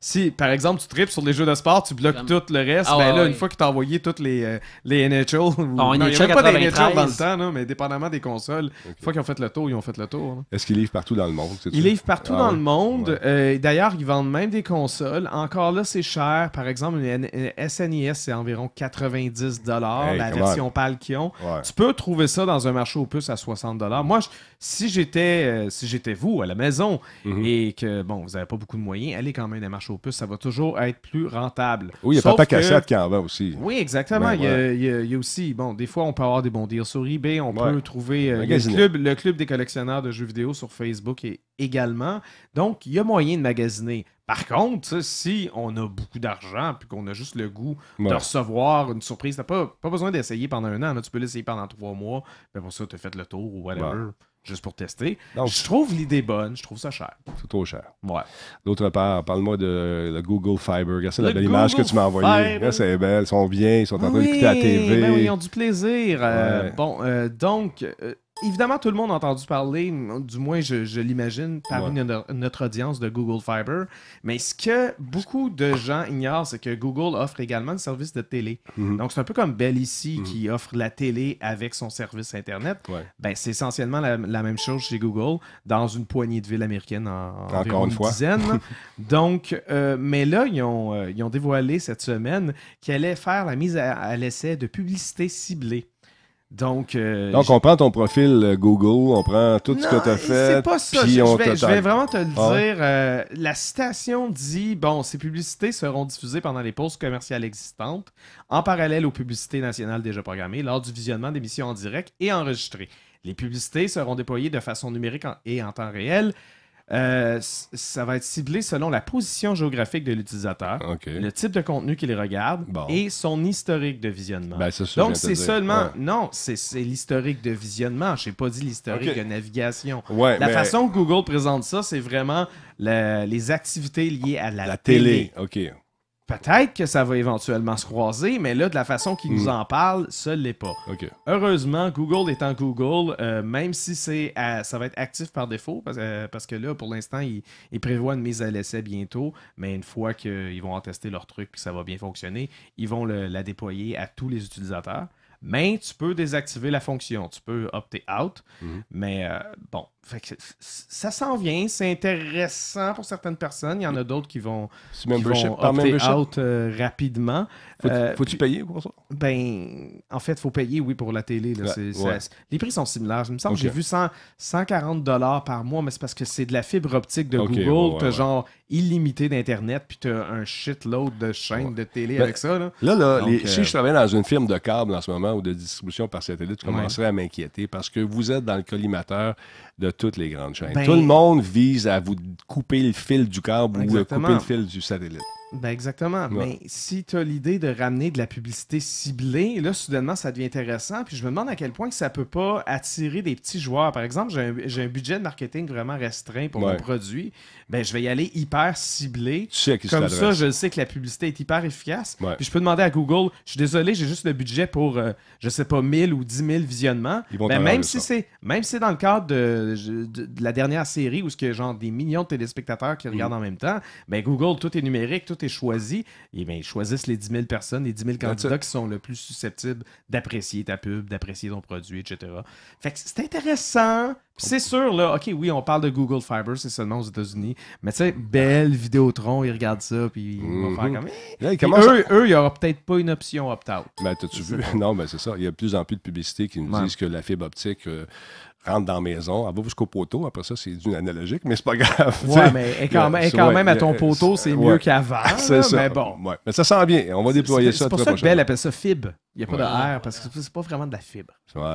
si, par exemple, tu tripes sur les jeux de sport, tu bloques tout le reste, ah ben là, une fois que tu as envoyé toutes les, euh, NHL, ah, il n'y a pas des NHL dans le temps, mais dépendamment des consoles, une fois qu'ils ont fait le tour, ils ont fait le tour. Est-ce qu'ils livrent partout dans le monde? Ils livrent partout ah dans le monde. Euh, d'ailleurs, ils vendent même des consoles. Encore là, c'est cher. Par exemple, une, SNES, c'est environ 90 Si la version qu'ils ont. Tu peux trouver ça dans un marché aux puces à 60 moi, si j'étais euh, si j'étais vous à la maison mhm. et que bon, vous n'avez pas beaucoup de moyens, allez quand même à Marche aux puces, ça va toujours être plus rentable. Oui, il y a pas Papa Cassette qui en va aussi. Oui, exactement. Ben, il, y a, aussi, bon, des fois on peut avoir des bons deals sur eBay, on peut trouver euh, le, club, des collectionneurs de jeux vidéo sur Facebook également. Donc, il y a moyen de magasiner. Par contre, si on a beaucoup d'argent et qu'on a juste le goût de recevoir une surprise, tu pas, pas besoin d'essayer pendant un an. tu peux l'essayer pendant trois mois. pour ça, tu as fait le tour ou whatever. Juste pour tester. je trouve l'idée bonne, je trouve ça cher. C'est trop cher. Ouais. D'autre part, parle-moi de Google Fiber. Regarde ça, la belle image que tu m'as envoyée. C'est belle, ils sont bien, ils sont en train d'écouter la TV. Ben ils ont du plaisir. Euh, bon, euh, donc, euh, évidemment, tout le monde a entendu parler, du moins je, l'imagine, parmi notre, audience de Google Fiber. Mais ce que beaucoup de gens ignorent, c'est que Google offre également le service de télé. Mhm. Donc, c'est un peu comme Bell ici mhm. qui offre la télé avec son service Internet. Ben, c'est essentiellement la, même chose chez Google dans une poignée de villes américaines en, une, dizaine. Donc, euh, mais là, ils ont, euh, ils ont dévoilé cette semaine qu'ils allaient faire la mise à l'essai de publicité ciblée. Donc, euh, Donc on prend ton profil euh, Google, on prend tout ce que tu as fait. C'est pas ça. Je, vais, vraiment te le ah. dire. Euh, la citation dit bon, ces publicités seront diffusées pendant les pauses commerciales existantes, en parallèle aux publicités nationales déjà programmées, lors du visionnement d'émissions en direct et enregistrées. Les publicités seront déployées de façon numérique et en temps réel euh, ça va être ciblé selon la position géographique de l'utilisateur, le type de contenu qu'il regarde et son historique de visionnement. Ben, Donc, c'est seulement. Non, c'est l'historique de visionnement. Je n'ai pas dit l'historique de navigation. la façon que Google présente ça, c'est vraiment les activités liées à la, télé. OK peut-être que ça va éventuellement se croiser, mais là, de la façon qu'ils nous hmm. en parlent, ça l'est pas. Heureusement, Google étant Google, euh, même si c'est euh, ça va être actif par défaut, parce, euh, que là, pour l'instant, ils, prévoient une mise à l'essai bientôt, mais une fois qu'ils vont en tester leur truc et que ça va bien fonctionner, ils vont la déployer à tous les utilisateurs mais tu peux désactiver la fonction. Tu peux opter out. Mhm. Mais euh, bon, ça s'en vient. C'est intéressant pour certaines personnes. Il y en a mhm. d'autres qui vont, qui vont opter out euh, rapidement. Faut, tu euh, payer pour ça? Ben, en fait, faut payer, oui, pour la télé. Là, les prix sont similaires. Je me semble que j'ai vu 140 dollars par mois, mais c'est parce que c'est de la fibre optique de Google. t'as genre illimité d'Internet, puis t'as un shitload de chaînes de télé ben, avec ça. Là, là, là si euh, je travaillais dans une firme de câble en ce moment ou de distribution par satellite, je commencerais à m'inquiéter parce que vous êtes dans le collimateur de toutes les grandes chaînes. Ben Tout le monde vise à vous couper le fil du câble ou couper le fil du satellite. Ben exactement. Mais si tu as l'idée de ramener de la publicité ciblée, là, soudainement, ça devient intéressant. Puis je me demande à quel point que ça peut pas attirer des petits joueurs. Par exemple, j'ai un, budget de marketing vraiment restreint pour mon produit. Ben, je vais y aller hyper ciblé. Comme ça, je sais que la publicité est hyper efficace. Puis je peux demander à Google, je suis désolé, j'ai juste le budget pour, euh, je sais pas, 1000 ou 10 000 visionnements. mais ben, même, si c'est, même si c'est dans le cadre de, la dernière série où ce que a genre des millions de téléspectateurs qui mm. regardent en même temps, ben Google, tout est numérique, tout choisi, et eh bien, ils choisissent les 10 000 personnes, les 10 000 candidats qui sont le plus susceptibles d'apprécier ta pub, d'apprécier ton produit, etc. Fait que c'est intéressant. C'est sûr, là, OK, oui, on parle de Google Fiber, c'est seulement aux États-Unis, mais tu sais, belle Vidéotron, ils regardent ça, puis ils vont mm-hmm. faire comme... Eh, eux, il n'y aura peut-être pas une option opt-out. Ben, t'as-tu vu? Non, mais ben, c'est ça. Il y a de plus en plus de publicités qui nous disent que la fibre optique euh, rentre dans la maison, elle va jusqu'au poteau. Après ça, c'est d'une analogique, mais c'est pas grave. Ouais, mais quand, même, quand même à ton euh, poteau, c'est mieux qu'avant. C'est ça. Mais bon. Mais ça sent bien. On va déployer ça. C'est pour ça que Belle appelle ça fib. Il n'y a pas de R parce que c'est pas vraiment de la fibre.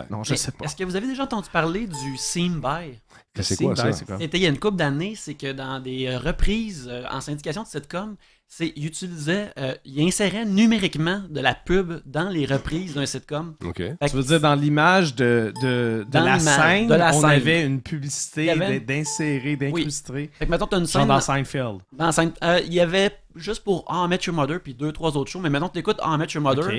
Non, je sais pas. Est-ce que vous avez déjà entendu parler du seam by? C'est quoi ça? C'était il y a une couple d'années, c'est que dans des euh, reprises euh, en syndication de sitcom, c'est il utilisait, euh, il insérait numériquement de la pub dans les reprises d'un sitcom. Ok. tu veux dire dans l'image de, la scène, on avait une publicité d'insérer, d'incrustrer. maintenant, tu as une scène. dans Seinfeld. Dans Seinfeld. Euh, il y avait juste pour Ah, Met Your Mother puis deux, trois autres shows, mais maintenant tu écoutes Ah, Met Your Mother.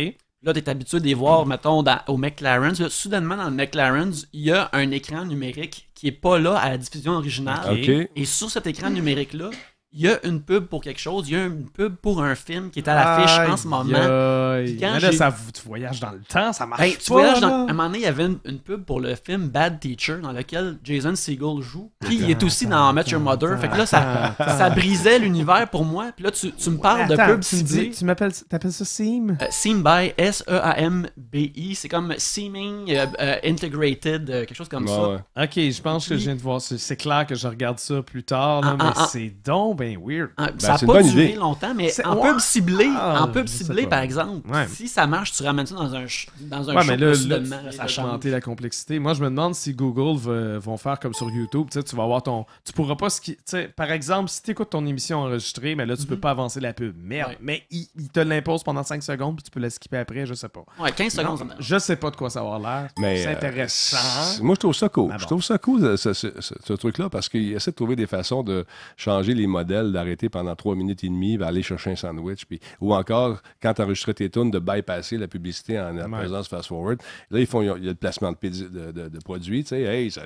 Là, tu es habitué de les voir, mettons, au McLaren. soudainement, dans le McLaren, il y a un écran numérique qui n'est pas là à la diffusion originale. et sur cet écran numérique-là, il y a une pub pour quelque chose, il y a une pub pour un film qui est à l'affiche en ce moment. là, ça, tu voyages dans le temps, ça marche tu pas. À un moment donné, il y avait une, pub pour le film Bad Teacher dans lequel Jason Segel joue. Puis il est aussi dans Match Mother. Fait que là, ça, ça brisait l'univers pour moi. Puis là, tu, tu me parles de pub tu dis, tu m'appelles, ça Seam? Euh, Seam by S-E-A-M-B-I. C'est comme Seaming euh, euh, Integrated, quelque chose comme ça. Ok, je pense que je viens de voir. C'est c'est clair que je regarde ça plus tard, là, ah, ah, mais ah. c'est donc bien weird. Ah, ben, ça n'a pas duré longtemps, mais en pub ciblé, un peu ah, pub ciblé par exemple, si ça marche, tu ramènes ça dans un, dans un ouais, mais là, ça la complexité. Moi, je me demande si Google vont faire comme sur YouTube. Tu, tu vas avoir ton. Tu pourras pas. ce par exemple, si tu écoutes ton émission enregistrée, mais là, tu peux mhm. pas avancer la pub. Merde. Mais il, te l'impose pendant 5 secondes, puis tu peux la skipper après, je sais pas. Ouais, 15 secondes. je sais pas de quoi ça va l'air. C'est euh, intéressant. moi, je trouve ça cool. Ah je trouve ça cool, ce, ce truc-là, parce qu'il essaie de trouver des façons de changer les modèles d'arrêter pendant trois minutes et demie, ben, aller chercher un sandwich. ou encore, quand tu enregistrais tes tunes, de bypasser la publicité en, présence fast-forward. Là, ils font, il y a le placement de, produits. Tu sais, hey, ça,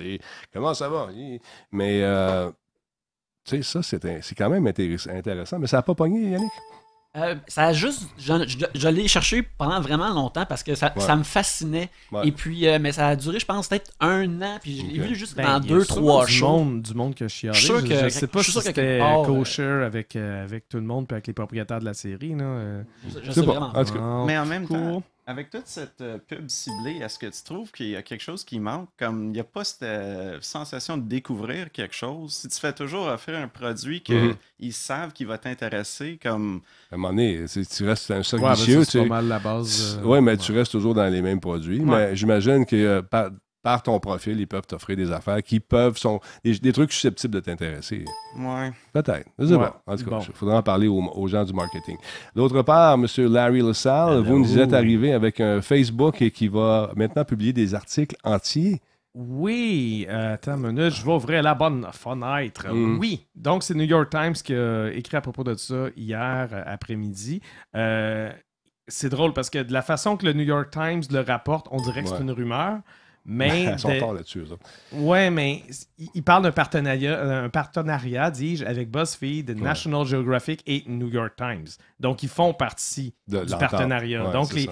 comment ça va? Mais, euh, ça, c'est quand même intéressant. Mais ça n'a pas pogné, Yannick. Euh, ça a juste. Je, l'ai cherché pendant vraiment longtemps parce que ça, me fascinait. Et puis, euh, mais ça a duré, je pense, peut-être un an. Puis j'ai vu juste ben, dans deux, trois shows. Du monde, que je suis Je, sûr que, je sais pas si c'était kosher euh, avec, avec tout le monde puis avec les propriétaires de la série. Là. Je, sais, pas. mais en même temps. Avec toute cette euh, pub ciblée, est-ce que tu trouves qu'il y a quelque chose qui manque? Comme il n'y a pas cette euh, sensation de découvrir quelque chose. Si tu fais toujours offrir un produit qu'ils mhm. savent qu'il va t'intéresser, comme. À un moment donné, tu restes dans un cercle ouais, C'est pas mal la base. Euh, oui, mais tu restes toujours dans les mêmes produits. Mais j'imagine que par ton profil, ils peuvent t'offrir des affaires qui peuvent sont des, trucs susceptibles de t'intéresser. Ouais. Peut-être. En tout cas, il faudra en parler aux, gens du marketing. D'autre part, M. Larry LaSalle, vous nous êtes arrivé avec un Facebook et qui va maintenant publier des articles entiers. Oui, euh, attends une minute, je vais ouvrir la bonne fenêtre. Mm. Oui, donc c'est New York Times qui a écrit à propos de ça hier euh, après-midi. Euh, c'est drôle parce que de la façon que le New York Times le rapporte, on dirait que c'est une rumeur. Mais Ils sont là-dessus, Oui, mais ils parlent d'un partenariat, euh, un partenariat, dis-je, avec BuzzFeed, National Geographic et New York Times. Donc, ils font partie de, du partenariat. Donc, les,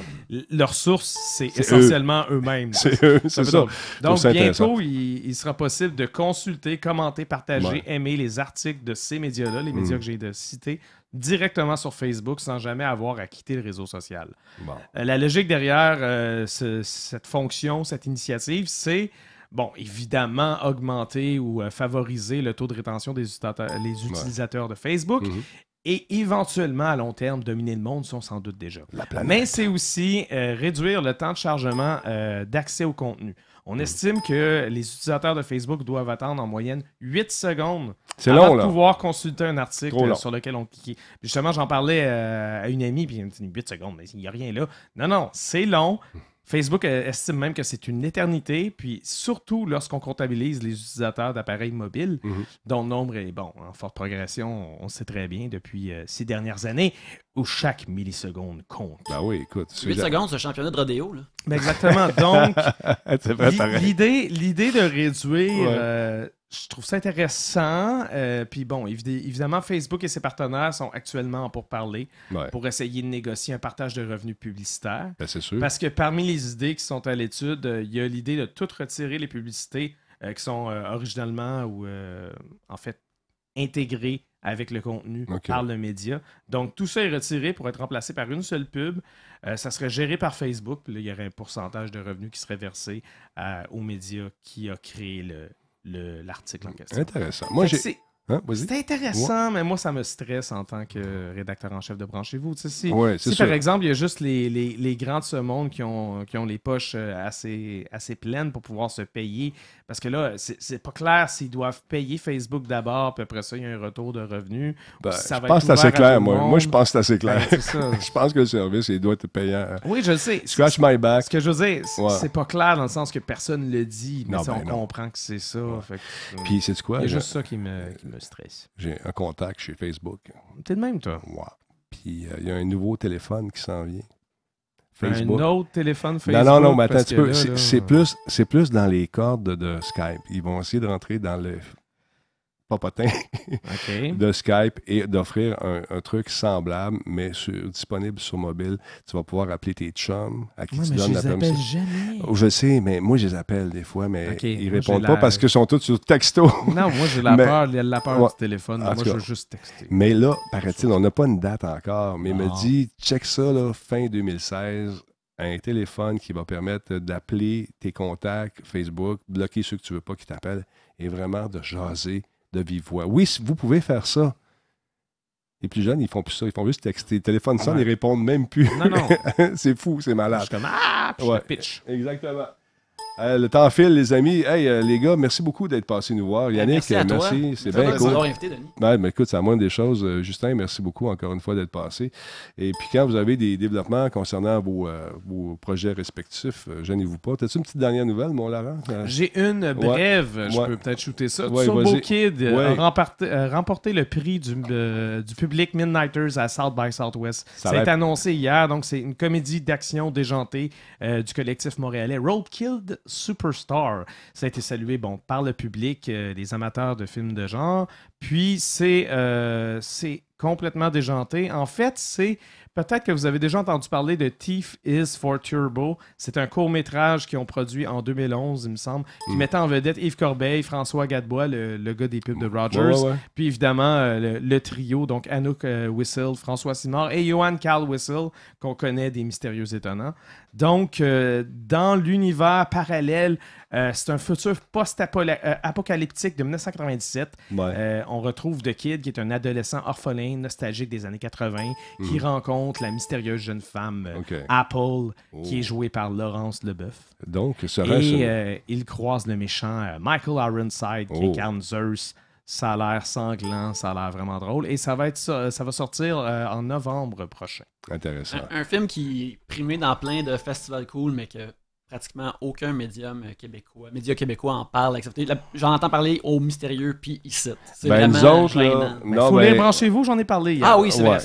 leurs sources, c'est essentiellement eux. mêmes C'est eux, c'est ça. Donc, bientôt, il, sera possible de consulter, commenter, partager, aimer les articles de ces médias-là, les médias mm. que j'ai cités, directement sur Facebook sans jamais avoir à quitter le réseau social. Euh, la logique derrière euh, cette fonction, cette initiative, c'est bon, évidemment, augmenter ou euh, favoriser le taux de rétention des utilisateurs, de Facebook. Mhm. Et éventuellement, à long terme, dominer le monde sont sans doute déjà. Mais c'est aussi réduire le temps de chargement d'accès au contenu. On mm. estime que les utilisateurs de Facebook doivent attendre en moyenne 8 secondes pour pouvoir consulter un article sur lequel on clique. Justement, j'en parlais euh, à une amie, puis elle me dit 8 secondes, mais il n'y a rien là. Non, non, c'est long. Facebook euh, estime même que c'est une éternité, puis surtout lorsqu'on comptabilise les utilisateurs d'appareils mobiles, mhm. dont le nombre est bon, en forte progression, on sait très bien depuis euh, ces dernières années, où chaque milliseconde compte. Ben oui, écoute. 8 secondes, ce championnat de rodéo. Là. Ben exactement. Donc, l'idée de réduire euh, je trouve ça intéressant. Euh, puis bon, évidemment, Facebook et ses partenaires sont actuellement en pourparlers pour essayer de négocier un partage de revenus publicitaires. Ben, c'est sûr. Parce que parmi les idées qui sont à l'étude, euh, il y a l'idée de tout retirer les publicités euh, qui sont originalement ou en fait intégrées avec le contenu par le média. Donc, tout ça est retiré pour être remplacé par une seule pub. ça serait géré par Facebook. Puis il y aurait un pourcentage de revenus qui serait versé aux médias qui a créé le, l'article en question. Moi, j'ai. c'est hein, intéressant, mais moi, ça me stresse en tant que rédacteur en chef de branche chez vous. si, par exemple, il y a juste les, les, les, grands de ce monde qui ont, qui ont les poches euh, assez, assez pleines pour pouvoir se payer parce que là, c'est pas clair s'ils doivent payer Facebook d'abord, puis après ça, il y a un retour de revenus. Ben, je pense que c'est assez clair, moi. Moi, je pense que c'est assez clair. je pense que le service, il doit être payant. Oui, je sais. Scratch my back. Ce que je veux dire, c'est pas clair dans le sens que personne le dit, mais on ben comprend que c'est ça. puis, c'est quoi? C'est juste ça qui me, euh, qui stresse. J'ai un contact chez Facebook. T'es de même, toi? Ouais. Puis, euh, il y a un nouveau téléphone qui s'en vient Facebook. Un autre téléphone Facebook. Non, non, non, mais attends un petit C'est plus, plus dans les cordes de Skype. Ils vont essayer de rentrer dans le papotin de Skype et d'offrir un, truc semblable, mais disponible sur mobile. Tu vas pouvoir appeler tes chums à qui tu donnes je les appelle jamais. Oh, je sais, mais moi, je les appelle des fois, mais ils ne répondent pas parce qu'ils sont tous sur texto. Non, moi, j'ai la mais... peur, la peur du téléphone. moi, je veux juste texter. Mais là, paraît-il, on n'a pas une date encore, mais il me dit, check ça, fin 2016 un téléphone qui va permettre d'appeler tes contacts Facebook, bloquer ceux que tu veux pas qui t'appellent et vraiment de jaser de vive voix. Oui, vous pouvez faire ça. Les plus jeunes, ils font plus ça. Ils font juste texter. téléphone sonne, ils répondent même plus. Non, non. c'est fou, c'est malade. comme Ah! pitch. Exactement. Euh, le temps file, les amis. Hey, euh, les gars, merci beaucoup d'être passés nous voir. Ben, Yannick, merci. Euh, c'est bien cool. Ben, ben, écoute, c'est à moins des choses. Justin, merci beaucoup encore une fois d'être passé. Et puis, quand vous avez des développements concernant vos, projets respectifs, gênez-vous pas. T'as-tu une petite dernière nouvelle, mon Laurent? J'ai une brève. Je peux peut-être shooter ça. Ouais, beau Kid remporté, le prix du, public Midnighters à South by Southwest. Ça, a été annoncé hier. Donc, c'est une comédie d'action déjantée du collectif montréalais Roadkill Superstar. Ça a été salué bon, par le public, les euh, amateurs de films de genre. Puis c'est euh, complètement déjanté. En fait, c'est Peut-être que vous avez déjà entendu parler de Thief is for Turbo. C'est un court-métrage qu'ils ont produit en 2011, il me semble, qui mm. en vedette Yves Corbeil, François Gadebois, le, gars des pubs de Rogers, puis évidemment euh, le, trio, donc Anouk euh, Whistle, François Simard et Johan Carl Whistle, qu'on connaît des Mystérieux Étonnants. Donc, euh, dans l'univers parallèle euh, c'est un futur post-apocalyptique euh, de 1997. Euh, on retrouve The Kid, qui est un adolescent orphelin nostalgique des années 80, qui mm. rencontre la mystérieuse jeune femme Apple, qui est oh. jouée par Laurence Leboeuf. Donc, Et il croise le méchant Michael Ironside, qui oh. incarne Zeus. Ça a l'air sanglant, ça a l'air vraiment drôle. Et ça va, être, ça, va sortir en novembre prochain. Intéressant. Un, film qui est primé dans plein de festivals cool, mais que pratiquement aucun médium euh, québécois, média québécois en parle. J'en entends parler au mystérieux puis ici. C'est ben, nous autres, là, ben, ben, branchez-vous, j'en ai parlé Ah oui, c'est vrai,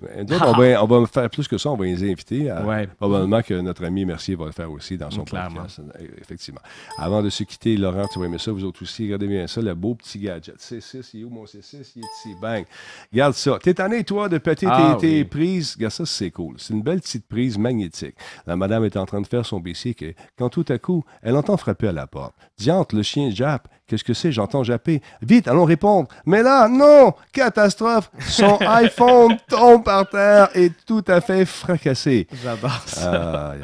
ben, ah. on, va, on, faire plus que ça, on va les inviter. Probablement que notre ami Mercier va le faire aussi dans son Clairement. podcast. Euh, effectivement. Avant de se quitter, Laurent, tu vas aimer ça, vous autres aussi. Regardez bien ça, le beau petit gadget. C6, il est où mon C6? Il est ici, bang. Regarde ça. T'es tanné, toi, de péter ah tes, prises. Regarde ça, c'est cool. C'est une belle petite prise magnétique. La madame est en train de faire son baissier quand tout à coup, elle entend frapper à la porte. Diante, le chien jappe. Qu'est-ce que c'est? J'entends japper. Vite, allons répondre. Mais là, non! Catastrophe! Son iPhone tombe par terre et tout à fait fracassé. Ça.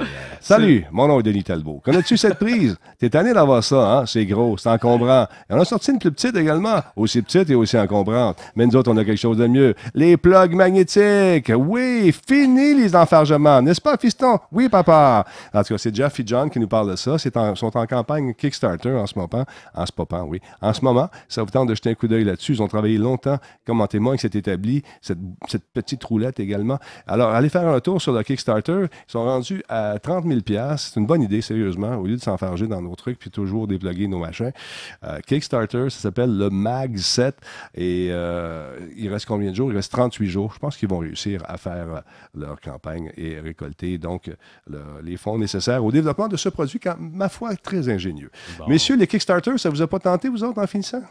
Salut, mon nom est Denis Talbot. Connais-tu cette prise? T'es tanné d'avoir ça, hein? C'est gros, c'est encombrant. Et on a sorti une plus petite également, aussi petite et aussi encombrante. Mais nous autres, on a quelque chose de mieux. Les plugs magnétiques! Oui, fini les enfargements, n'est-ce pas, fiston? Oui, papa! En tout cas, c'est déjà fidget qui nous parle de ça. Ils sont en campagne Kickstarter en ce moment. En ce moment, oui. En ce moment, ça vous tente de jeter un coup d'œil là-dessus. Ils ont travaillé longtemps comme en témoin que c'est établi, cette, petite roulette également. Alors, allez faire un tour sur le Kickstarter. Ils sont rendus à 30 000 C'est une bonne idée, sérieusement, au lieu de s'enfarger dans nos trucs puis toujours débloquer nos machins. Euh, Kickstarter, ça s'appelle le Mag 7. Et euh, il reste combien de jours? Il reste 38 jours. Je pense qu'ils vont réussir à faire leur campagne et récolter donc les fonds nécessaires au développement de ce produit, quand, ma foi, très ingénieux. Messieurs, les Kickstarter, ça vous a pas tenté, vous autres, en finissant?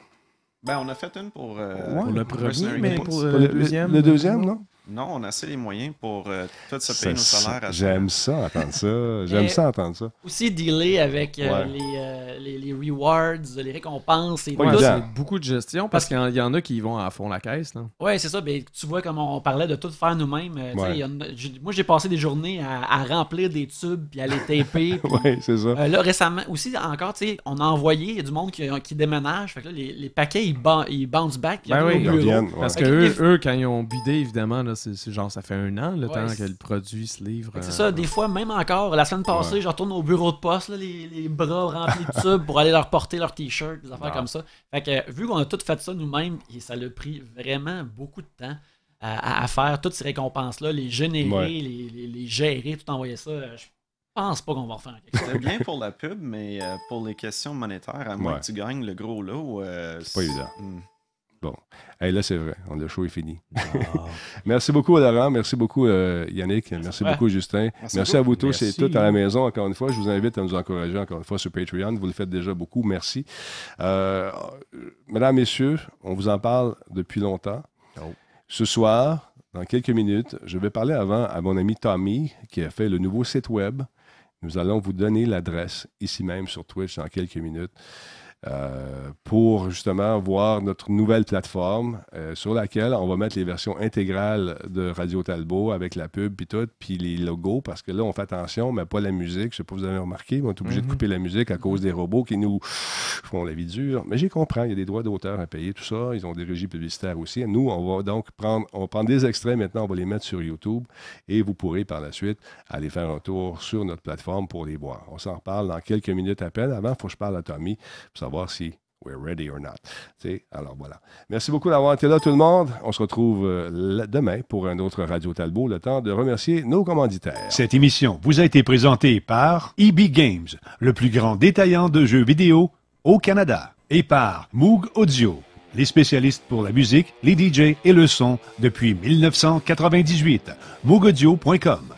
Ben, on a fait une pour, euh, pour le premier, mais pour, le deuxième. Le, deuxième, non? Non, on a assez les moyens pour euh, tout se payer nos salaires. J'aime ça, attendre ça. J'aime ça, attendre ça. Aussi, dealer avec euh, euh, les, rewards, les récompenses et C'est beaucoup de gestion parce, qu'il y, en a qui vont à fond la caisse. Oui, c'est ça. Ben, tu vois, comme on, parlait de tout faire nous-mêmes. Moi, j'ai passé des journées à, remplir des tubes puis à les taper. oui, c'est ça. là, récemment, aussi, encore, tu sais, on a envoyé, il y a du monde qui, qui déménage. les, paquets, ils, bounce back. Ben oui, ils Parce que eux, quand ils ont bidé, évidemment, c'est ça fait un an le temps que le produit ce livre. C'est ça, des fois, même encore, la semaine passée, je retourne au bureau de poste, les, bras remplis de tubes pour aller leur porter leur t-shirt, des affaires comme ça. Fait que, vu qu'on a tout fait ça nous-mêmes, et ça a pris vraiment beaucoup de temps à, faire, toutes ces récompenses-là, les générer, les, gérer, tout envoyer ça. Euh, je pense pas qu'on va refaire quelque chose. C'est bien pour la pub, mais euh, pour les questions monétaires, à moins que tu gagnes le gros lot. Euh, c'est pas évident. Hmm. Bon. là, c'est vrai. Le show est fini. Ah. merci beaucoup, Laurent. Merci beaucoup, euh, Yannick. Merci beaucoup, Justin. Merci, à vous tous et toutes à la maison, encore une fois. Je vous invite à nous encourager, encore une fois, sur Patreon. Vous le faites déjà beaucoup. Merci. Euh, mesdames, Messieurs, on vous en parle depuis longtemps. Oh. Ce soir, dans quelques minutes, je vais parler avant à mon ami Tommy, qui a fait le nouveau site web. Nous allons vous donner l'adresse ici même sur Twitch dans quelques minutes. Euh, pour justement voir notre nouvelle plateforme euh, sur laquelle on va mettre les versions intégrales de Radio Talbot avec la pub puis tout, puis les logos, parce que là, on fait attention, mais pas la musique. Je ne sais pas si vous avez remarqué, mais on est obligé de mhm. couper la musique à cause mhm. des robots qui nous font la vie dure. Mais j'y comprends, il y a des droits d'auteur à payer, tout ça. Ils ont des régies publicitaires aussi. Nous, on va donc prendre, on prend des extraits maintenant, on va les mettre sur YouTube et vous pourrez par la suite aller faire un tour sur notre plateforme pour les voir. On s'en parle dans quelques minutes à peine. Avant, il faut que je parle à Tommy pour savoir voir si we're ready or not. Alors voilà. Merci beaucoup d'avoir été là, tout le monde. On se retrouve euh, demain pour un autre Radio Talbot. Le temps de remercier nos commanditaires. Cette émission vous a été présentée par EB Games, le plus grand détaillant de jeux vidéo au Canada, et par Moog Audio, les spécialistes pour la musique, les DJ et le son depuis 1998. Moogaudio.com.